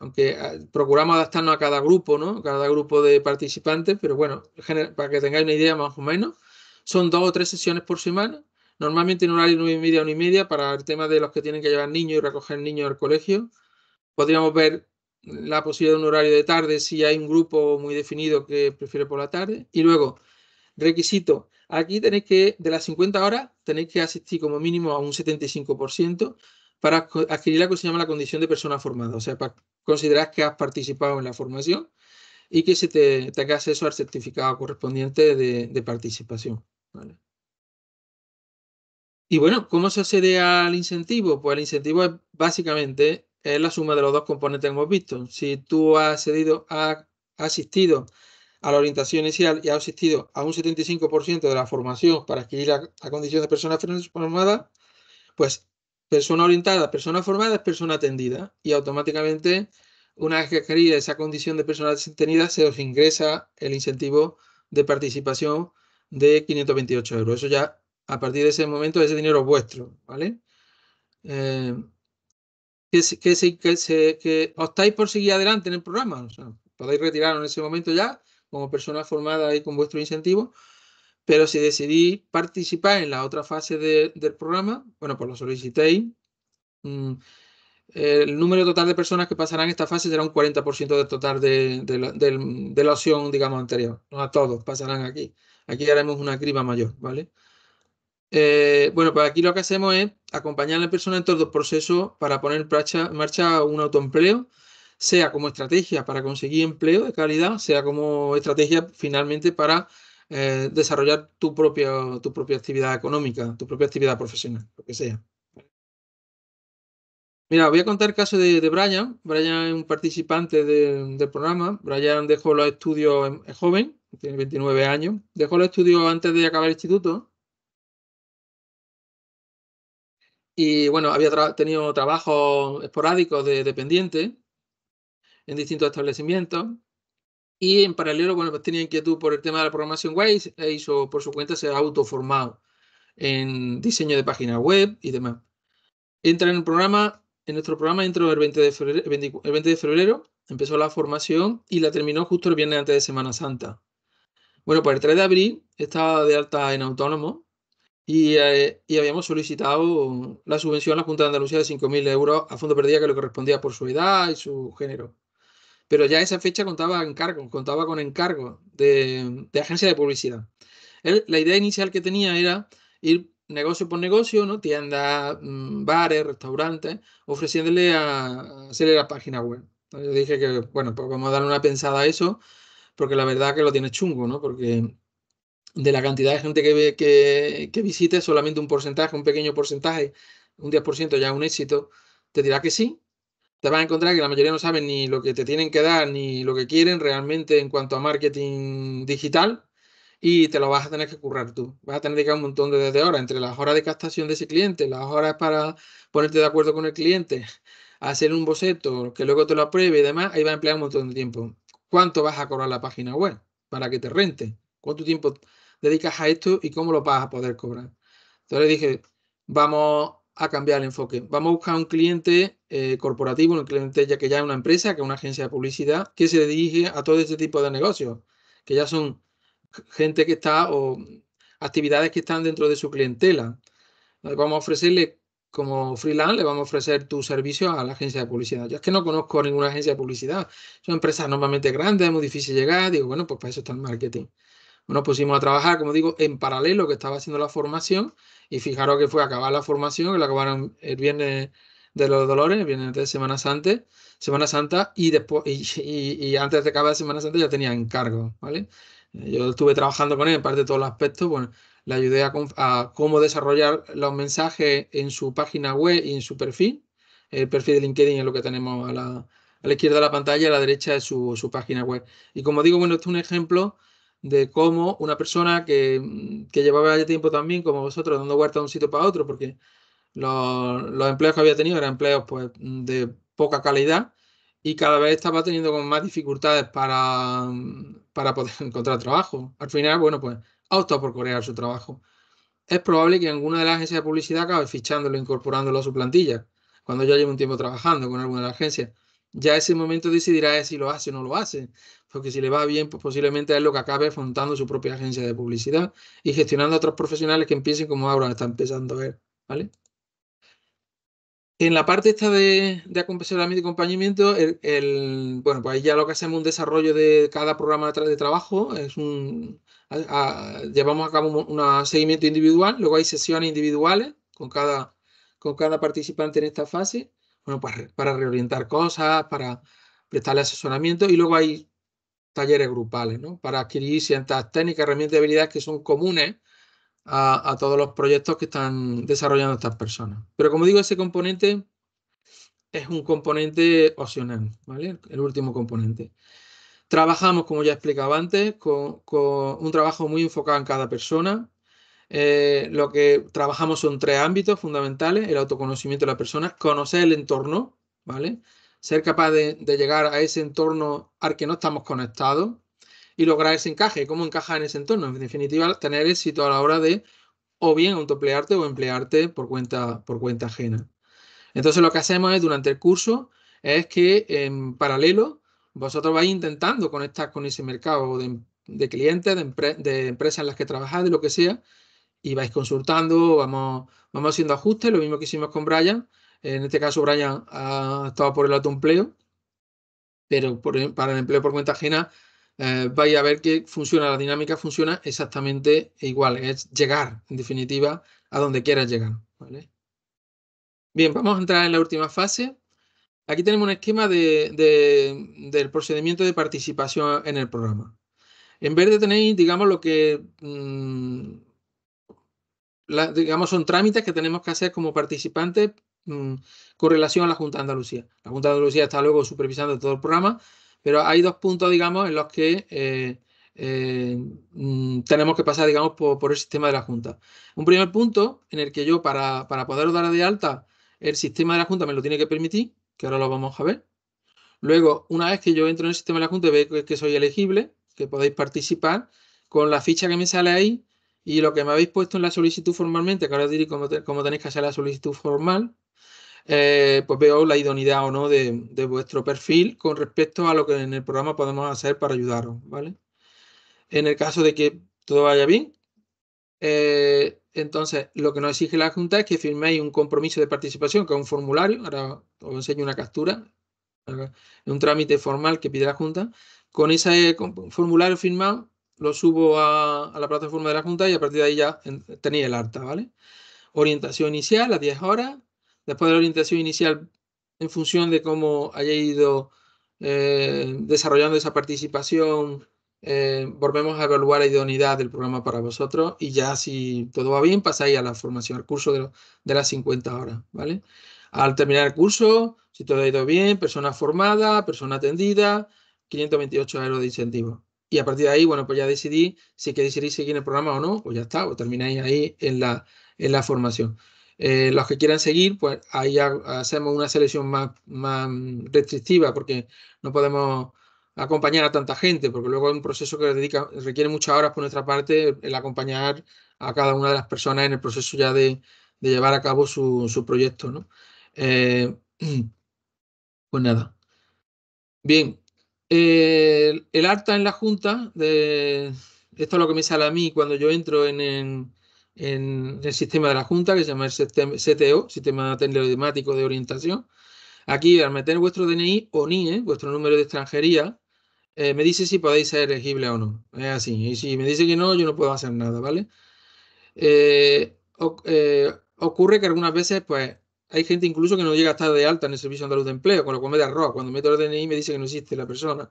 aunque ah, procuramos adaptarnos a cada grupo, ¿no? Cada grupo de participantes, pero bueno, para que tengáis una idea más o menos, son dos o tres sesiones por semana, normalmente en horario nueve y media, una y media, para el tema de los que tienen que llevar niños y recoger niños al colegio. Podríamos ver la posibilidad de un horario de tarde si hay un grupo muy definido que prefiere por la tarde. Y luego, requisito, aquí tenéis que, de las 50 horas, tenéis que asistir como mínimo a un 75% para adquirir la que se llama la condición de persona formada, o sea, para consideras que has participado en la formación y que se te, tenga acceso al certificado correspondiente de, participación. ¿vale? Y bueno, ¿cómo se accede al incentivo? Pues el incentivo es básicamente es la suma de los dos componentes que hemos visto. Si tú has, has asistido a la orientación inicial y has asistido a un 75% de la formación para adquirir la, la condición de persona formada, pues persona orientada, persona formada es persona atendida y automáticamente una vez que quería esa condición de persona atendida se os ingresa el incentivo de participación de 528 euros. Eso ya a partir de ese momento ese dinero es vuestro, ¿vale? que, que, que, por seguir adelante en el programa, podéis retirar en ese momento ya como persona formada y con vuestro incentivo pero si decidí participar en la otra fase del programa, bueno, pues lo solicitéis. Mm, el número total de personas que pasarán esta fase será un 40% del total de, la, opción, digamos, anterior. No a todos pasarán aquí. Aquí haremos una criba mayor, ¿vale? Eh, bueno, pues aquí lo que hacemos es acompañar a la persona en todos los procesos para poner en marcha un autoempleo, sea como estrategia para conseguir empleo de calidad, sea como estrategia finalmente para eh, desarrollar tu, tu propia actividad económica, tu propia actividad profesional, lo que sea. Mira, voy a contar el caso de, Brian. Brian es un participante del programa. Brian dejó los estudios, joven, tiene 29 años. Dejó los estudios antes de acabar el instituto. Y bueno, había tenido trabajos esporádicos de dependiente en distintos establecimientos. Y en paralelo, bueno, pues tenía inquietud por el tema de la programación web e hizo por su cuenta, se ha autoformado en diseño de páginas web y demás. Entra en el programa, en nuestro programa entró el 20 de febrero, de febrero empezó la formación y la terminó justo el viernes antes de Semana Santa. Bueno, pues el 3 de abril estaba de alta en autónomo y, eh, y habíamos solicitado la subvención a la Junta de Andalucía de 5.000 euros a fondo perdida que le correspondía por su edad y su género pero ya esa fecha contaba cargo, contaba con encargo de, agencia de publicidad. la idea inicial que tenía era ir negocio por negocio, ¿no? tiendas, mm, bares, restaurantes, ofreciéndole a, hacerle la página web. Yo dije que, bueno, pues vamos a darle una pensada a eso, porque la verdad que lo tiene chungo, ¿no? Porque de la cantidad de gente que, que, que visite, solamente un porcentaje, un pequeño porcentaje, un 10% ya un éxito, te dirá que sí, te vas a encontrar que la mayoría no saben ni lo que te tienen que dar ni lo que quieren realmente en cuanto a marketing digital y te lo vas a tener que currar tú. Vas a tener que dedicar un montón de, de horas entre las horas de captación de ese cliente, las horas para ponerte de acuerdo con el cliente, hacer un boceto que luego te lo apruebe y demás, ahí va a emplear un montón de tiempo. ¿Cuánto vas a cobrar la página web para que te rente? ¿Cuánto tiempo dedicas a esto y cómo lo vas a poder cobrar? Entonces le dije, vamos a cambiar el enfoque. Vamos a buscar un cliente eh, corporativo, un cliente ya que ya es una empresa, que es una agencia de publicidad, que se dirige a todo este tipo de negocios, que ya son gente que está o actividades que están dentro de su clientela. Vamos a ofrecerle como freelance, le vamos a ofrecer tu servicio a la agencia de publicidad. Yo es que no conozco ninguna agencia de publicidad. Son empresas normalmente grandes, es muy difícil llegar. Digo, bueno, pues para eso está el marketing nos pusimos a trabajar, como digo, en paralelo que estaba haciendo la formación y fijaros que fue acabar la formación, que la acabaron el viernes de los Dolores, el viernes de Semana Santa, Semana Santa y después y, antes de acabar Semana Santa ya tenía encargo, ¿vale? Eh, yo estuve trabajando con él en parte de todos los aspectos, bueno, le ayudé a, cómo desarrollar los mensajes en su página web y en su perfil. El perfil de LinkedIn es lo que tenemos a la, izquierda de la pantalla, a la derecha es su, su, página web. Y como digo, bueno, esto es un ejemplo de cómo una persona mm, que, llevaba ya tiempo también, como vosotros, dando vueltas de un sitio para otro, porque los, empleos que había tenido eran empleos pues, mm, de poca calidad y cada vez estaba teniendo con más dificultades para, mm, para poder encontrar trabajo. Al final, bueno, pues ha optado por corear su trabajo. Es probable que alguna de las agencias de publicidad acabe fichándolo, incorporándolo a su plantilla, cuando ya llevo un tiempo trabajando con alguna de las agencias. Ya ese momento decidirá si lo hace o no lo hace porque si le va bien, pues posiblemente es lo que acabe afrontando su propia agencia de publicidad y gestionando a otros profesionales que empiecen como ahora está empezando él, ¿vale? En la parte esta de, de acompañamiento y acompañamiento, el, bueno, pues ya lo que hacemos es un desarrollo de cada programa de, trabajo, es un, llevamos a cabo un, seguimiento individual, luego hay sesiones individuales con cada, con cada participante en esta fase, bueno, para, pues para reorientar cosas, para prestarle asesoramiento y luego hay talleres grupales, ¿no? para adquirir ciertas técnicas, herramientas y habilidades que son comunes a, todos los proyectos que están desarrollando estas personas. Pero como digo, ese componente es un componente opcional, ¿vale? el último componente. Trabajamos, como ya explicaba antes, con, un trabajo muy enfocado en cada persona, eh, lo que trabajamos son tres ámbitos fundamentales: el autoconocimiento de la persona, conocer el entorno, ¿vale? ser capaz de, llegar a ese entorno al que no estamos conectados y lograr ese encaje, cómo encaja en ese entorno. En definitiva, tener éxito a la hora de o bien autoemplearte o emplearte por cuenta, por cuenta ajena. Entonces lo que hacemos es durante el curso es que en paralelo vosotros vais intentando conectar con ese mercado de, clientes, de, empresas en las que trabajáis, de lo que sea, y vais consultando, vamos, vamos haciendo ajustes, lo mismo que hicimos con Brian, en este caso, Brian ha estado por el autoempleo, pero em, para el empleo por cuenta ajena eh, vais a ver que funciona, la dinámica funciona exactamente igual, es llegar, en definitiva, a donde quieras llegar. Bien, vamos a entrar en la última fase. Aquí tenemos un esquema del procedimiento de participación en el programa. En verde tenéis, digamos, lo que, mm, digamos, son trámites que tenemos que hacer como participantes Mm, con relación a la Junta de Andalucía. La Junta de Andalucía está luego supervisando todo el programa, pero hay dos puntos, digamos, en los que eh, eh, mm, tenemos que pasar, digamos, por, el sistema de la Junta. Un primer punto en el que yo, para, para poder dar de alta, el sistema de la Junta me lo tiene que permitir, que ahora lo vamos a ver. Luego, una vez que yo entro en el sistema de la Junta y que soy elegible, que podéis participar, con la ficha que me sale ahí y lo que me habéis puesto en la solicitud formalmente, que ahora os diré cómo tenéis que hacer la solicitud formal, eh, pues veo la idoneidad o no de, vuestro perfil con respecto a lo que en el programa podemos hacer para ayudaros, ¿vale? En el caso de que todo vaya bien, eh, entonces lo que nos exige la Junta es que firméis un compromiso de participación, que es un formulario, ahora os enseño una captura, un trámite formal que pide la Junta. Con ese formulario firmado lo subo a, la plataforma de la Junta y a partir de ahí ya tenéis el alta, ¿vale? Orientación inicial a 10 horas, después de la orientación inicial en función de cómo haya ido eh, desarrollando esa participación, eh, volvemos a evaluar la idoneidad del programa para vosotros y ya si todo va bien pasáis a la formación, al curso de, las 50 horas, ¿vale? Al terminar el curso, si todo ha ido bien, persona formada, persona atendida, 528 euros de incentivo. Y a partir de ahí, bueno, pues ya decidí si queréis seguir en el programa o no, pues ya está, o termináis ahí en la, en la formación. Eh, los que quieran seguir, pues ahí hacemos una selección más, más restrictiva porque no podemos acompañar a tanta gente, porque luego es un proceso que requiere muchas horas por nuestra parte el acompañar a cada una de las personas en el proceso ya de, llevar a cabo su, proyecto. ¿no? Eh, pues nada. Bien, eh, el, acta en la Junta, de, esto es lo que me sale a mí cuando yo entro en, en, en el sistema de la Junta, que se llama el CTO, Sistema Teleodemático de Orientación. Aquí, al meter vuestro DNI o NIE, ¿eh? vuestro número de extranjería, eh, me dice si podéis ser elegible o no. Es así. Y si me dice que no, yo no puedo hacer nada, ¿vale? Eh, ocurre que algunas veces, pues, hay gente incluso que no llega a estar de alta en el Servicio Andaluz de Empleo, con lo cual me da Cuando meto el DNI me dice que no existe la persona.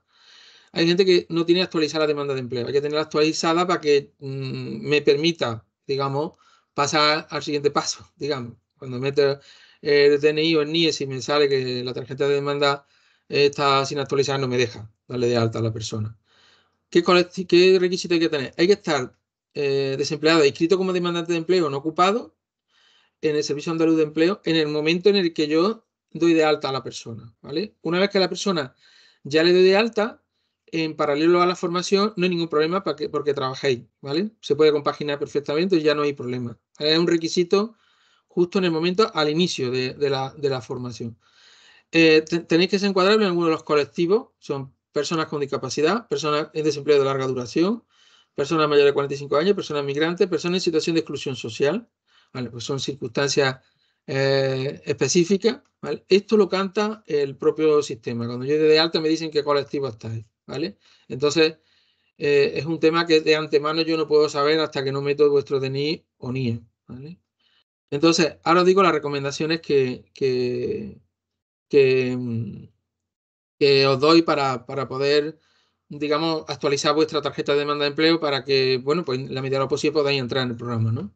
Hay gente que no tiene actualizada la demanda de empleo. Hay que tenerla actualizada para que mm, me permita digamos, pasa al siguiente paso, digamos. Cuando mete eh, el DNI o el NIE, si me sale que la tarjeta de demanda está sin actualizar, no me deja darle de alta a la persona. ¿Qué, requisito hay que tener? Hay que estar eh, desempleado, inscrito como demandante de empleo no ocupado en el Servicio Andaluz de Empleo en el momento en el que yo doy de alta a la persona, ¿vale? Una vez que la persona ya le doy de alta, en paralelo a la formación no hay ningún problema para que, porque trabajéis, ¿vale? Se puede compaginar perfectamente y ya no hay problema. Es un requisito justo en el momento al inicio de, la, de la, formación. Eh, tenéis que ser en alguno de los colectivos, son personas con discapacidad, personas en desempleo de larga duración, personas mayores de 45 años, personas migrantes, personas en situación de exclusión social, ¿vale? Pues son circunstancias eh, específicas, Esto lo canta el propio sistema. Cuando yo de alta me dicen qué colectivo estáis. ¿vale? Entonces, eh, es un tema que de antemano yo no puedo saber hasta que no meto vuestro DNI o NIE, ¿vale? Entonces, ahora os digo las recomendaciones que, que, que, os doy para, para, poder, digamos, actualizar vuestra tarjeta de demanda de empleo para que, bueno, pues en la medida de lo posible podáis entrar en el programa, ¿no?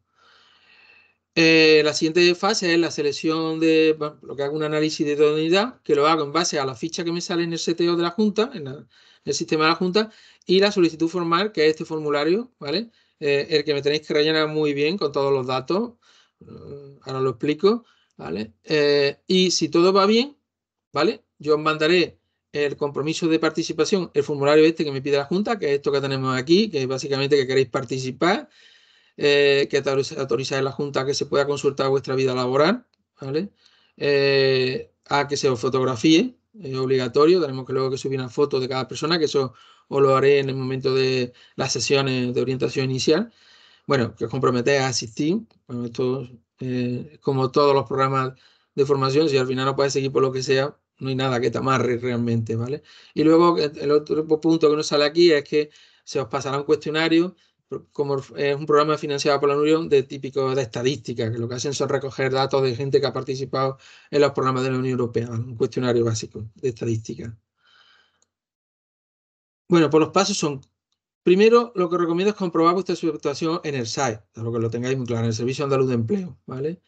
Eh, la siguiente fase es la selección de lo que hago un análisis de idoneidad, que lo hago en base a la ficha que me sale en el CTO de la Junta, en la, el sistema de la Junta, y la solicitud formal, que es este formulario, ¿vale? Eh, el que me tenéis que rellenar muy bien con todos los datos, mm, ahora lo explico, ¿vale? Eh, y si todo va bien, ¿vale? Yo os mandaré el compromiso de participación, el formulario este que me pide la Junta, que es esto que tenemos aquí, que es básicamente que queréis participar, eh, que autorizáis la Junta que se pueda consultar vuestra vida laboral, ¿vale? a que se os fotografíe, obligatorio, tenemos que luego que subir una foto de cada persona, que eso os lo haré en el momento de las sesiones de orientación inicial. Bueno, que os comprometéis a asistir, bueno, eh, como todos los programas de formación, si al final no puedes seguir por lo que sea, no hay nada que te realmente, ¿vale? Y luego el otro punto que nos sale aquí es que se os pasará un cuestionario como es un programa financiado por la Unión de típico de estadística, que lo que hacen son recoger datos de gente que ha participado en los programas de la Unión Europea, un cuestionario básico de estadística. Bueno, pues los pasos son, primero lo que recomiendo es comprobar vuestra situación en el SAE, lo que lo tengáis muy claro, en el Servicio Andaluz de Empleo, ¿vale?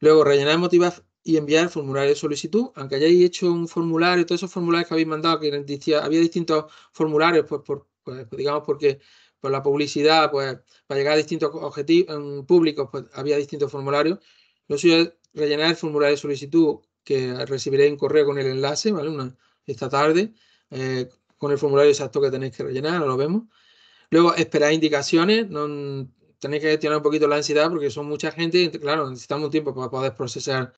Luego, rellenar, motivar y enviar formulario de solicitud, aunque hayáis hecho un formulario, todos esos formularios que habéis mandado, que había distintos formularios, pues, por, pues digamos porque pues la publicidad, pues para llegar a distintos objetivos públicos, pues había distintos formularios. Lo suyo es rellenar el formulario de solicitud que recibiré en correo con el enlace, ¿vale? Una, esta tarde, eh, con el formulario exacto que tenéis que rellenar, lo vemos. Luego, esperar indicaciones, no, tenéis que gestionar un poquito la ansiedad porque son mucha gente y, claro, necesitamos tiempo para poder procesar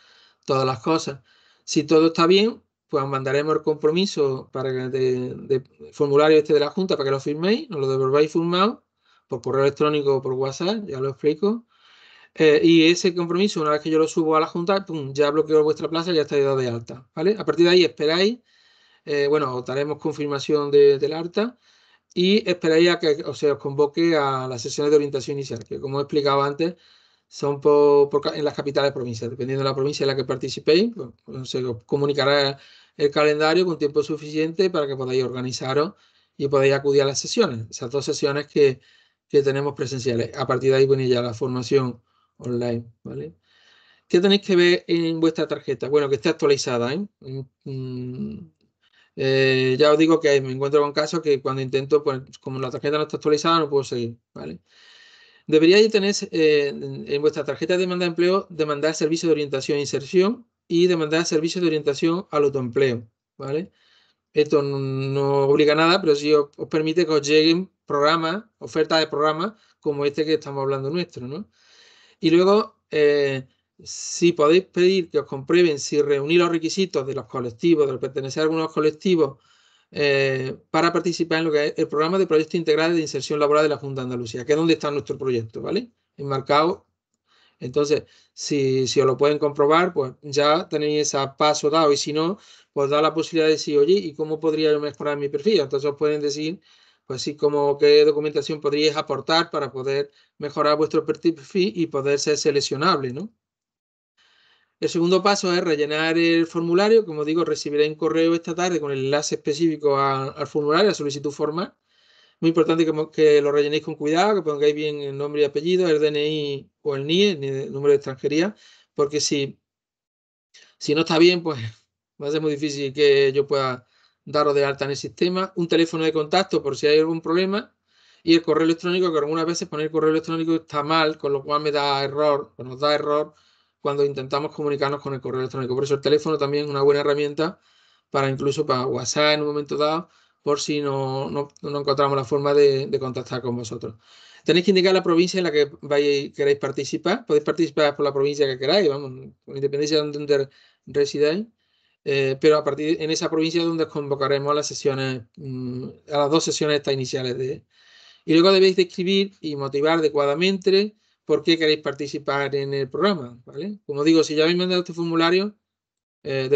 todas las cosas. Si todo está bien, pues mandaremos el compromiso para de, formulario este de la Junta para que lo firméis, nos lo devolváis firmado por correo electrónico o por WhatsApp, ya lo explico. Eh, y ese compromiso, una vez que yo lo subo a la Junta, ya bloqueo vuestra plaza y ya estáis dado de alta. ¿vale? A partir de ahí esperáis, eh, bueno, os daremos confirmación del alta y esperáis a que os convoque a las sesiones de orientación inicial, que como he explicado antes, son en las capitales provincias. Dependiendo de la provincia en la que participéis, se pues, os comunicará el calendario con tiempo suficiente para que podáis organizaros y podáis acudir a las sesiones, esas dos sesiones que, tenemos presenciales. A partir de ahí viene ya la formación online, ¿vale? ¿Qué tenéis que ver en vuestra tarjeta? Bueno, que esté actualizada, ¿eh? Mm, eh, ya os digo que me encuentro con casos que cuando intento, pues como la tarjeta no está actualizada, no puedo seguir, ¿vale? Deberíais tener eh, en vuestra tarjeta de demanda de empleo, demandar servicio de orientación e inserción, y demandar servicios de orientación al autoempleo, ¿vale? Esto no, obliga a nada, pero sí os, permite que os lleguen programas, ofertas de programas como este que estamos hablando nuestro, ¿no? Y luego, eh, si podéis pedir que os comprueben si reunir los requisitos de los colectivos, de pertenecer a algunos colectivos, eh, para participar en lo que es el programa de proyectos integrales de inserción laboral de la Junta de Andalucía, que es donde está nuestro proyecto, ¿vale? Enmarcado entonces, si, os lo pueden comprobar, pues ya tenéis ese paso dado y si no, pues da la posibilidad de decir, oye, ¿y cómo podría yo mejorar mi perfil? Entonces os pueden decir, pues sí, como qué documentación podríais aportar para poder mejorar vuestro perfil y poder ser seleccionable, ¿no? El segundo paso es rellenar el formulario. Como digo, recibiré un correo esta tarde con el enlace específico al formulario, a solicitud formal. Muy importante que, lo rellenéis con cuidado, que pongáis bien el nombre y apellido, el DNI o el e, NIE, el número de extranjería, porque si, si no está bien, pues va a ser muy difícil que yo pueda daros de alta en el sistema. Un teléfono de contacto por si hay algún problema. Y el correo electrónico, que algunas veces poner el correo electrónico está mal, con lo cual me da error, nos da error cuando intentamos comunicarnos con el correo electrónico. Por eso el teléfono también es una buena herramienta para incluso para WhatsApp en un momento dado por si no, encontramos la forma de, contactar con vosotros. Tenéis que indicar la provincia en la que queréis participar. Podéis participar por la provincia que queráis, vamos, con independencia de donde residáis. Eh, pero a partir en esa provincia donde convocaremos a las sesiones, mm, a las dos sesiones iniciales de. Y luego debéis describir y motivar adecuadamente por qué queréis participar en el programa. ¿vale? Como digo, si ya habéis mandado este formulario, eh,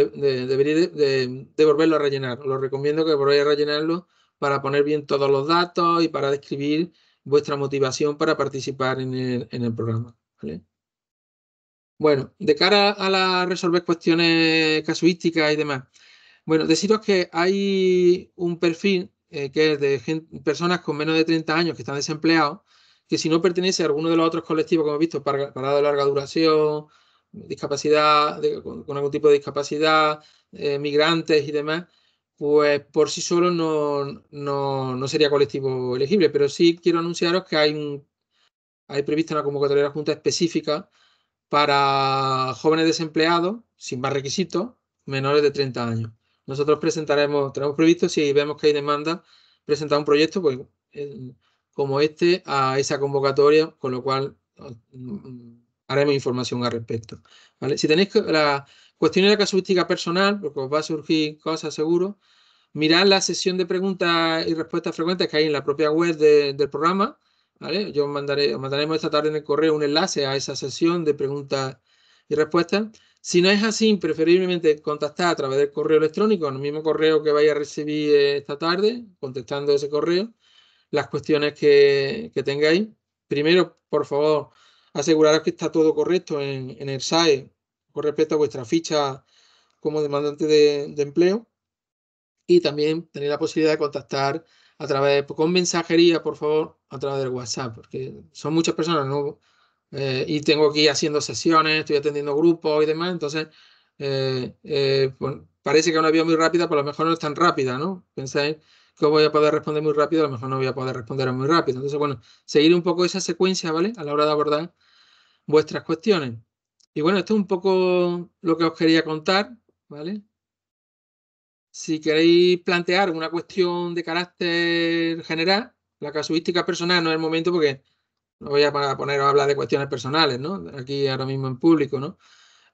de, volverlo a rellenar. Os lo recomiendo que volváis a rellenarlo para poner bien todos los datos y para describir vuestra motivación para participar en el, en el programa. Bueno, de cara a la resolver cuestiones casuísticas y demás, bueno, deciros que hay un perfil eh, que es de personas con menos de 30 años que están desempleados, que si no pertenece a alguno de los otros colectivos como hemos visto, parado de larga duración, discapacidad, con, algún tipo de discapacidad, eh, migrantes y demás, pues por sí solo no, no, no, sería colectivo elegible. Pero sí quiero anunciaros que hay, hay prevista una convocatoria de la Junta específica para jóvenes desempleados, sin más requisitos, menores de 30 años. Nosotros presentaremos, tenemos previsto, si vemos que hay demanda, presentar un proyecto pues, eh, como este a esa convocatoria, con lo cual haremos información al respecto. Si tenéis la cuestión de la casuística personal, porque os va a surgir cosas seguro, mirad la sesión de preguntas y respuestas frecuentes que hay en la propia web del programa. Yo os mandaré, os mandaremos esta tarde en el correo un enlace a esa sesión de preguntas y respuestas. Si no es así, preferiblemente contactar a través del correo electrónico, en el mismo correo que vais a recibir esta tarde, contestando ese correo, las cuestiones que, que tengáis. Primero, por favor, aseguraros que está todo correcto en, el SAE con respecto a vuestra ficha como demandante de, empleo. Y también tener la posibilidad de contactar a través, con mensajería, por favor, a través del WhatsApp, porque son muchas personas, ¿no? Eh, y tengo aquí haciendo sesiones, estoy atendiendo grupos y demás, entonces eh, eh, pues, parece que una vía muy rápida, pero a lo mejor no es tan rápida, ¿no? Pensáis que voy a poder responder muy rápido, a lo mejor no voy a poder responder muy rápido. Entonces, bueno, seguir un poco esa secuencia, ¿vale? A la hora de abordar vuestras cuestiones. Y bueno, esto es un poco lo que os quería contar, ¿vale? Si queréis plantear una cuestión de carácter general, la casuística personal no es el momento porque no voy a poner a hablar de cuestiones personales, ¿no? Aquí ahora mismo en público, ¿no?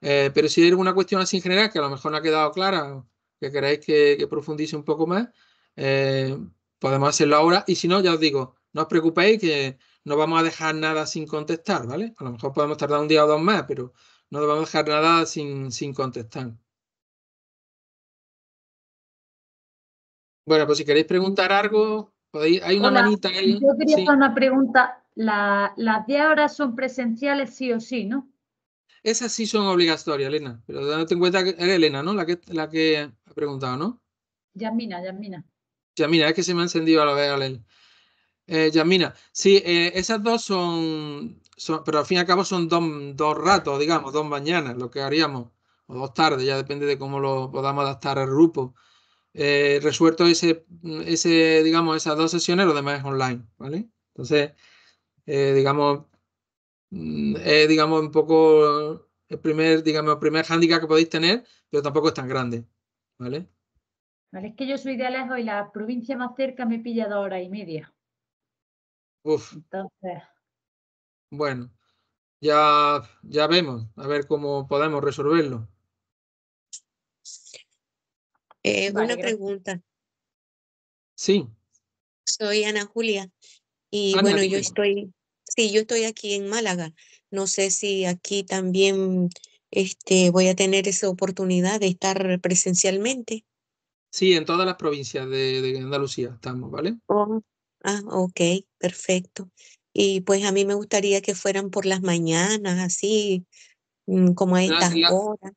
Eh, pero si hay alguna cuestión así en general que a lo mejor no ha quedado clara, que queráis que, profundice un poco más, eh, podemos hacerlo ahora. Y si no, ya os digo, no os preocupéis que no vamos a dejar nada sin contestar, ¿vale? A lo mejor podemos tardar un día o dos más, pero no vamos a dejar nada sin, sin contestar. Bueno, pues si queréis preguntar algo, hay una manita ahí. Yo quería hacer una pregunta. La, las 10 horas son presenciales sí o sí, ¿no? Esas sí son obligatorias, Elena. Pero dándote en cuenta que era Elena, ¿no? La que, la que ha preguntado, ¿no? Yasmina, Yamina Yasmina, es que se me ha encendido a la vez. Eh, Yasmina, sí, eh, esas dos son, pero al fin y al cabo son dos, ratos, digamos, dos mañanas, lo que haríamos, o dos tardes, ya depende de cómo lo podamos adaptar al grupo. Eh, resuelto ese, ese, digamos, esas dos sesiones, lo demás es online, ¿vale? Entonces, eh, digamos, mm, es, digamos, un poco el primer, digamos, primer hándicap que podéis tener, pero tampoco es tan grande, ¿vale? Vale, es que yo soy de Alejo y la provincia más cerca me pilla dos horas y media. Bueno, ya, ya vemos, a ver cómo podemos resolverlo. Eh, una pregunta. Sí. Soy Ana Julia y bueno, yo estoy, sí, yo estoy aquí en Málaga. No sé si aquí también este, voy a tener esa oportunidad de estar presencialmente. Sí, en todas las provincias de, Andalucía estamos, ¿vale? Oh. Ah, ok, perfecto. Y pues a mí me gustaría que fueran por las mañanas, así mm, como a estas horas.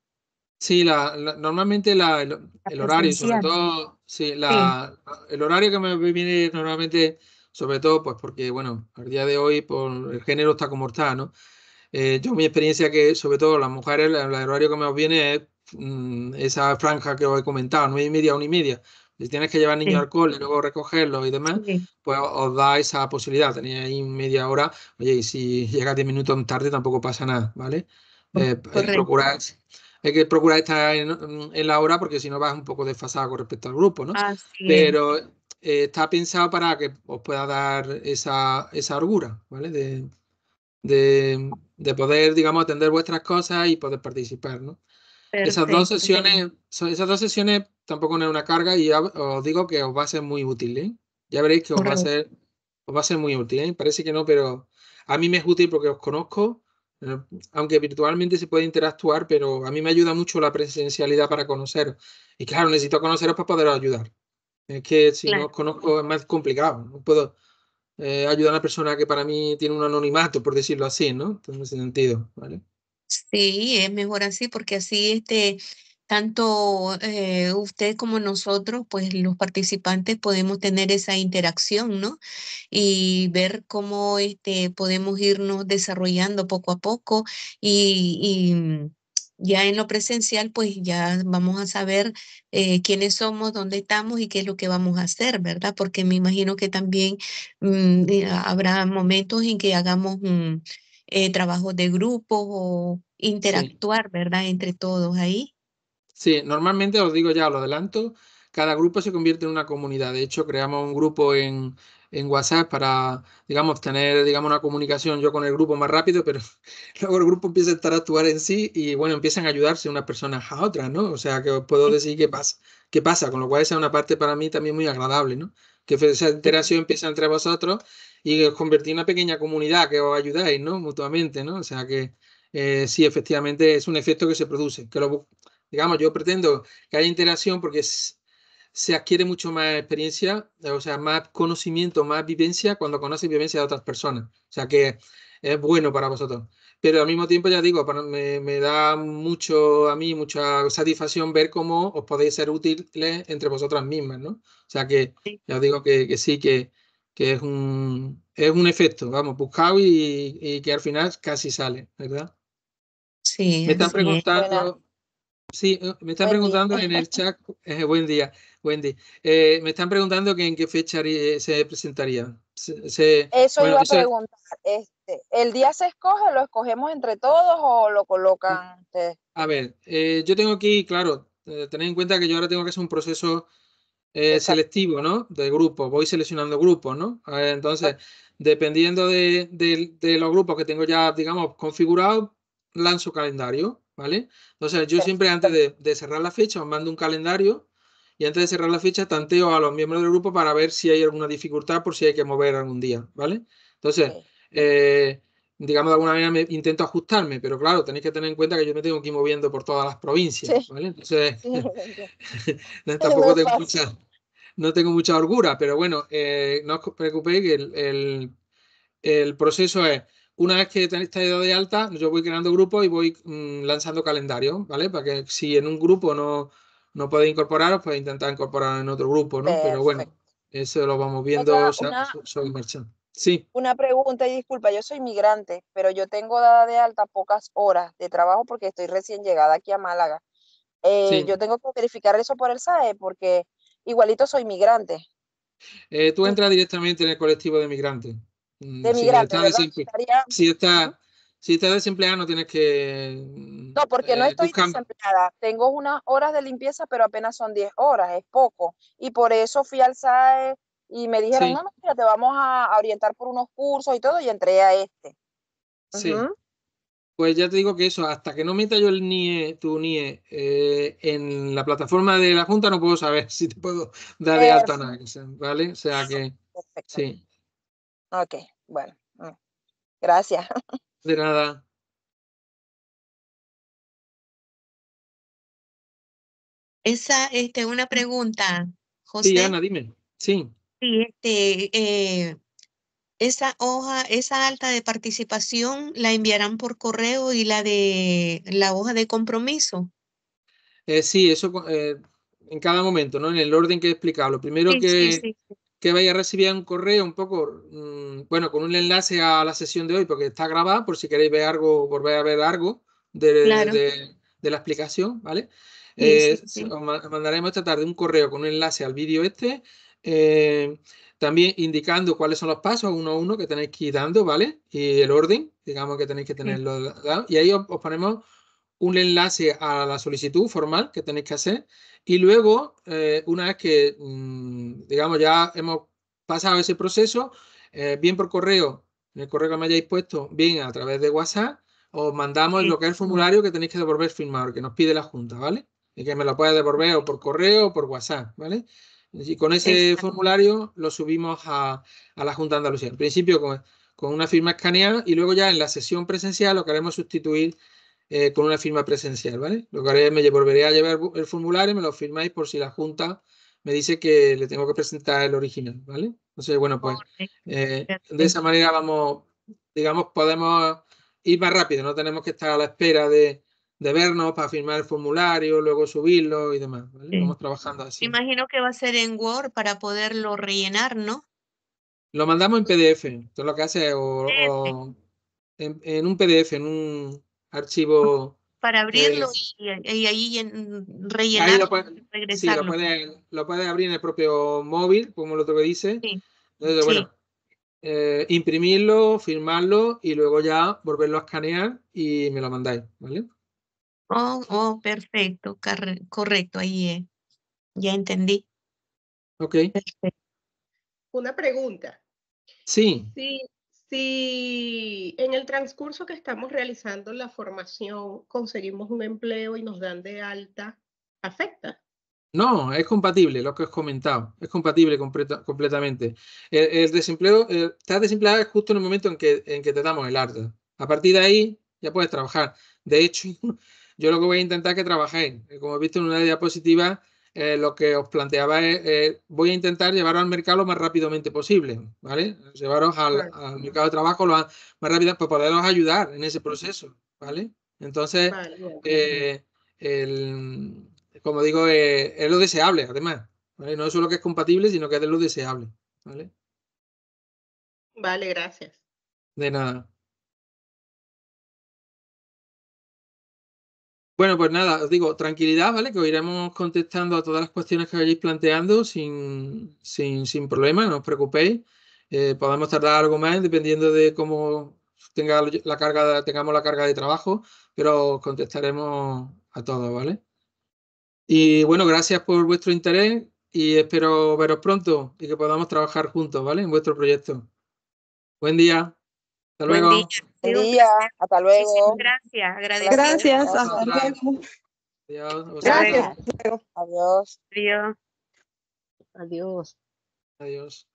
sí, la, normalmente la- el, horario, sobre todo, sí, el horario que me viene normalmente, sobre todo, pues porque, bueno, al día de hoy por el género está como está, ¿no? Eh, yo mi experiencia que, sobre todo las mujeres, el horario que me viene es mm, esa franja que os he comentado, nueve y media, una y media si tienes que llevar niño al cole y luego recogerlo y demás, pues os da esa posibilidad. Tenéis ahí media hora, oye, y si llega 10 minutos tarde tampoco pasa nada, ¿vale? Eh, eh, hay, que procurar, hay estar en, la hora porque si no vas un poco desfasado con respecto al grupo, ¿no? Pero eh, está pensado para que os pueda dar esa, esa orgura, ¿vale? De, poder, digamos, atender vuestras cosas y poder participar, ¿no? Esas dos sesiones, esas dos sesiones tampoco no es una carga y os digo que os va a ser muy útil, ¿eh? Ya veréis que os va a ser, va a ser muy útil, ¿eh? Parece que no, pero a mí me es útil porque os conozco, eh, aunque virtualmente se puede interactuar, pero a mí me ayuda mucho la presencialidad para conocer Y claro, necesito conoceros para poder ayudar. Es que si no os conozco es más complicado. No puedo eh, ayudar a una persona que para mí tiene un anonimato, por decirlo así, ¿no? En ese sentido, ¿vale? Sí, es mejor así porque así este tanto eh, usted como nosotros, pues los participantes podemos tener esa interacción, ¿no? Y ver cómo este, podemos irnos desarrollando poco a poco y, mm, ya en lo presencial, pues ya vamos a saber eh, quiénes somos, dónde estamos y qué es lo que vamos a hacer, ¿verdad? Porque me imagino que también mm, eh, habrá momentos en que hagamos un mm, trabajo trabajos de grupo o interactuar, ¿verdad? Entre todos ahí. Sí, normalmente os digo ya, lo adelanto, cada grupo se convierte en una comunidad. De hecho, creamos un grupo en, WhatsApp para, digamos, tener, digamos, una comunicación yo con el grupo más rápido, pero luego el grupo empieza a estar a actuar en sí y, bueno, empiezan a ayudarse unas personas a otras, ¿no? O sea, que os puedo decir qué pasa, qué pasa, con lo cual esa es una parte para mí también muy agradable, ¿no? Que esa interacción empieza entre vosotros y os convertís en una pequeña comunidad que os ayudáis, ¿no? Mutuamente, ¿no? O sea que eh, sí, efectivamente es un efecto que se produce, que lo, digamos, yo pretendo que haya interacción porque se adquiere mucho más experiencia, o sea, más conocimiento, más vivencia cuando conoces vivencia de otras personas. O sea, que es bueno para vosotros. Pero al mismo tiempo, ya digo, me, da mucho a mí, mucha satisfacción ver cómo os podéis ser útiles entre vosotras mismas, ¿no? O sea, que ya os digo que, sí, que, que, es, un, es un efecto, vamos, buscado y, que al final casi sale, ¿verdad? Sí. Me están preguntando... Sí, eh, me están preguntando en el chat, eh, buen día, Wendy, eh, me están preguntando en qué fecha se presentaría. eso iba a preguntar, este, ¿el día se escoge, lo escogemos entre todos o lo colocan mm. ustedes? A ver, yo tengo aquí, claro, tener en cuenta que yo ahora tengo que hacer un proceso selectivo, ¿no? De grupo, voy seleccionando grupos, ¿no? entonces, dependiendo de, de los grupos que tengo ya, digamos, configurados, lanzo calendario ¿vale? Entonces, yo siempre antes de, cerrar la fecha os mando un calendario y antes de cerrar la fecha tanteo a los miembros del grupo para ver si hay alguna dificultad por si hay que mover algún día, ¿vale? Entonces, eh, digamos de alguna manera intento ajustarme, pero claro, tenéis que tener en cuenta que yo me tengo que ir moviendo por todas las provincias, ¿vale? Entonces, tampoco tengo mucha, no tengo mucha orgura, pero bueno, eh, no os preocupéis que el proceso es una vez que tenéis esta edad de alta, yo voy creando grupos y voy mm, lanzando calendarios, ¿vale? Para que si en un grupo no, no podéis incorporaros, pues intentar incorporar en otro grupo, ¿no? Pero bueno, eso lo vamos viendo, una... soy Una pregunta y disculpa, yo soy migrante, pero yo tengo dada de alta pocas horas de trabajo porque estoy recién llegada aquí a Málaga. Eh, yo tengo que verificar eso por el SAE porque igualito soy migrante. Eh, tú entras directamente en el colectivo de migrantes. Mm, si estás desempleada, está, no tienes que... Mm, no, porque no eh, estoy desempleada. Tengo unas horas de limpieza, pero apenas son 10 horas, es poco. Y por eso fui al SAE y me dijeron, no, no, mira, te vamos a orientar por unos cursos y todo, y entré a este. Sí. Pues ya te digo que eso, hasta que no meta yo el NIE, tu NIE, eh, en la plataforma de la Junta, no puedo saber si te puedo dar de alta nada, ¿vale? O sea que, sí. Ok, bueno. Mm, gracias. De nada. Esa, este, una pregunta, José. Sí, Ana, dime. Sí. Sí, este, eh, esa hoja, esa alta de participación la enviarán por correo y la de la hoja de compromiso. Eh, sí, eso eh, en cada momento, ¿no? En el orden que he explicado. Lo primero que, que vaya a recibir un correo un poco, mm, bueno, con un enlace a la sesión de hoy, porque está grabada, por si queréis ver algo, volver a ver algo de, la explicación, ¿vale? Eh, os mandaremos esta tarde un correo con un enlace al vídeo este, eh, también indicando cuáles son los pasos uno a uno que tenéis que ir dando, ¿vale? Y el orden, digamos que tenéis que tenerlo Y ahí os ponemos un enlace a la solicitud formal que tenéis que hacer y luego, eh, una vez que, mm, digamos, ya hemos pasado ese proceso, eh, bien por correo, en el correo que me hayáis puesto, bien a través de WhatsApp, os mandamos lo que es el formulario que tenéis que devolver firmado, que nos pide la Junta, ¿vale? Y que me lo pueda devolver o por correo o por WhatsApp, ¿vale? Y con ese formulario lo subimos a, la Junta de Andalucía. Al principio con, con, una firma escaneada y luego ya en la sesión presencial lo queremos sustituir eh, con una firma presencial, ¿vale? Lo que haré es me volveré a llevar el formulario, me lo firmáis por si la Junta me dice que le tengo que presentar el original, ¿vale? Entonces, bueno, pues eh, de esa manera vamos, digamos, podemos ir más rápido, no tenemos que estar a la espera de, vernos para firmar el formulario, luego subirlo y demás. Vamos trabajando así. Imagino que va a ser en Word para poderlo rellenar, ¿no? Lo mandamos en PDF. Entonces lo que hace es o, en, un PDF, en un, archivo. Para abrirlo eh, y, ahí rellenarlo. Ahí lo, regresarlo. Sí, lo, puede, abrir en el propio móvil, como lo otro que dice. Sí. Entonces, bueno, eh, imprimirlo, firmarlo y luego ya volverlo a escanear y me lo mandáis, ¿vale? Oh, oh perfecto, correcto, ahí eh, ya entendí. Ok. Una pregunta. Sí. Sí, si en el transcurso que estamos realizando la formación conseguimos un empleo y nos dan de alta, ¿afecta? No, es compatible, lo que os comentado, es compatible completamente. El, desempleo, estás desempleado justo en el momento en que, en que te damos el alta. A partir de ahí ya puedes trabajar. De hecho, yo lo que voy a intentar es que trabajéis. Como he visto en una diapositiva, eh, lo que os planteaba es, eh, voy a intentar llevaros al mercado lo más rápidamente posible, ¿vale? Llevaros al, mercado de trabajo lo más rápido para pues poderos ayudar en ese proceso, ¿vale? Entonces, eh, como digo, es lo deseable, además. ¿vale? No es solo que es compatible, sino que es lo deseable, ¿vale? Vale, gracias. De nada. Bueno, pues nada, os digo, tranquilidad, ¿vale? Que os iremos contestando a todas las cuestiones que vayáis planteando sin, sin, sin problema, no os preocupéis. Eh, podemos tardar algo más dependiendo de cómo tenga la carga, tengamos la carga de trabajo, pero contestaremos a todos, ¿vale? Y bueno, gracias por vuestro interés y espero veros pronto y que podamos trabajar juntos, ¿vale? En vuestro proyecto. Buen día. Hasta luego. Buen día, hasta luego. Gracias, gracias. Gracias, hasta luego. Adiós. Gracias. Adiós. Adiós. Adiós. Adiós.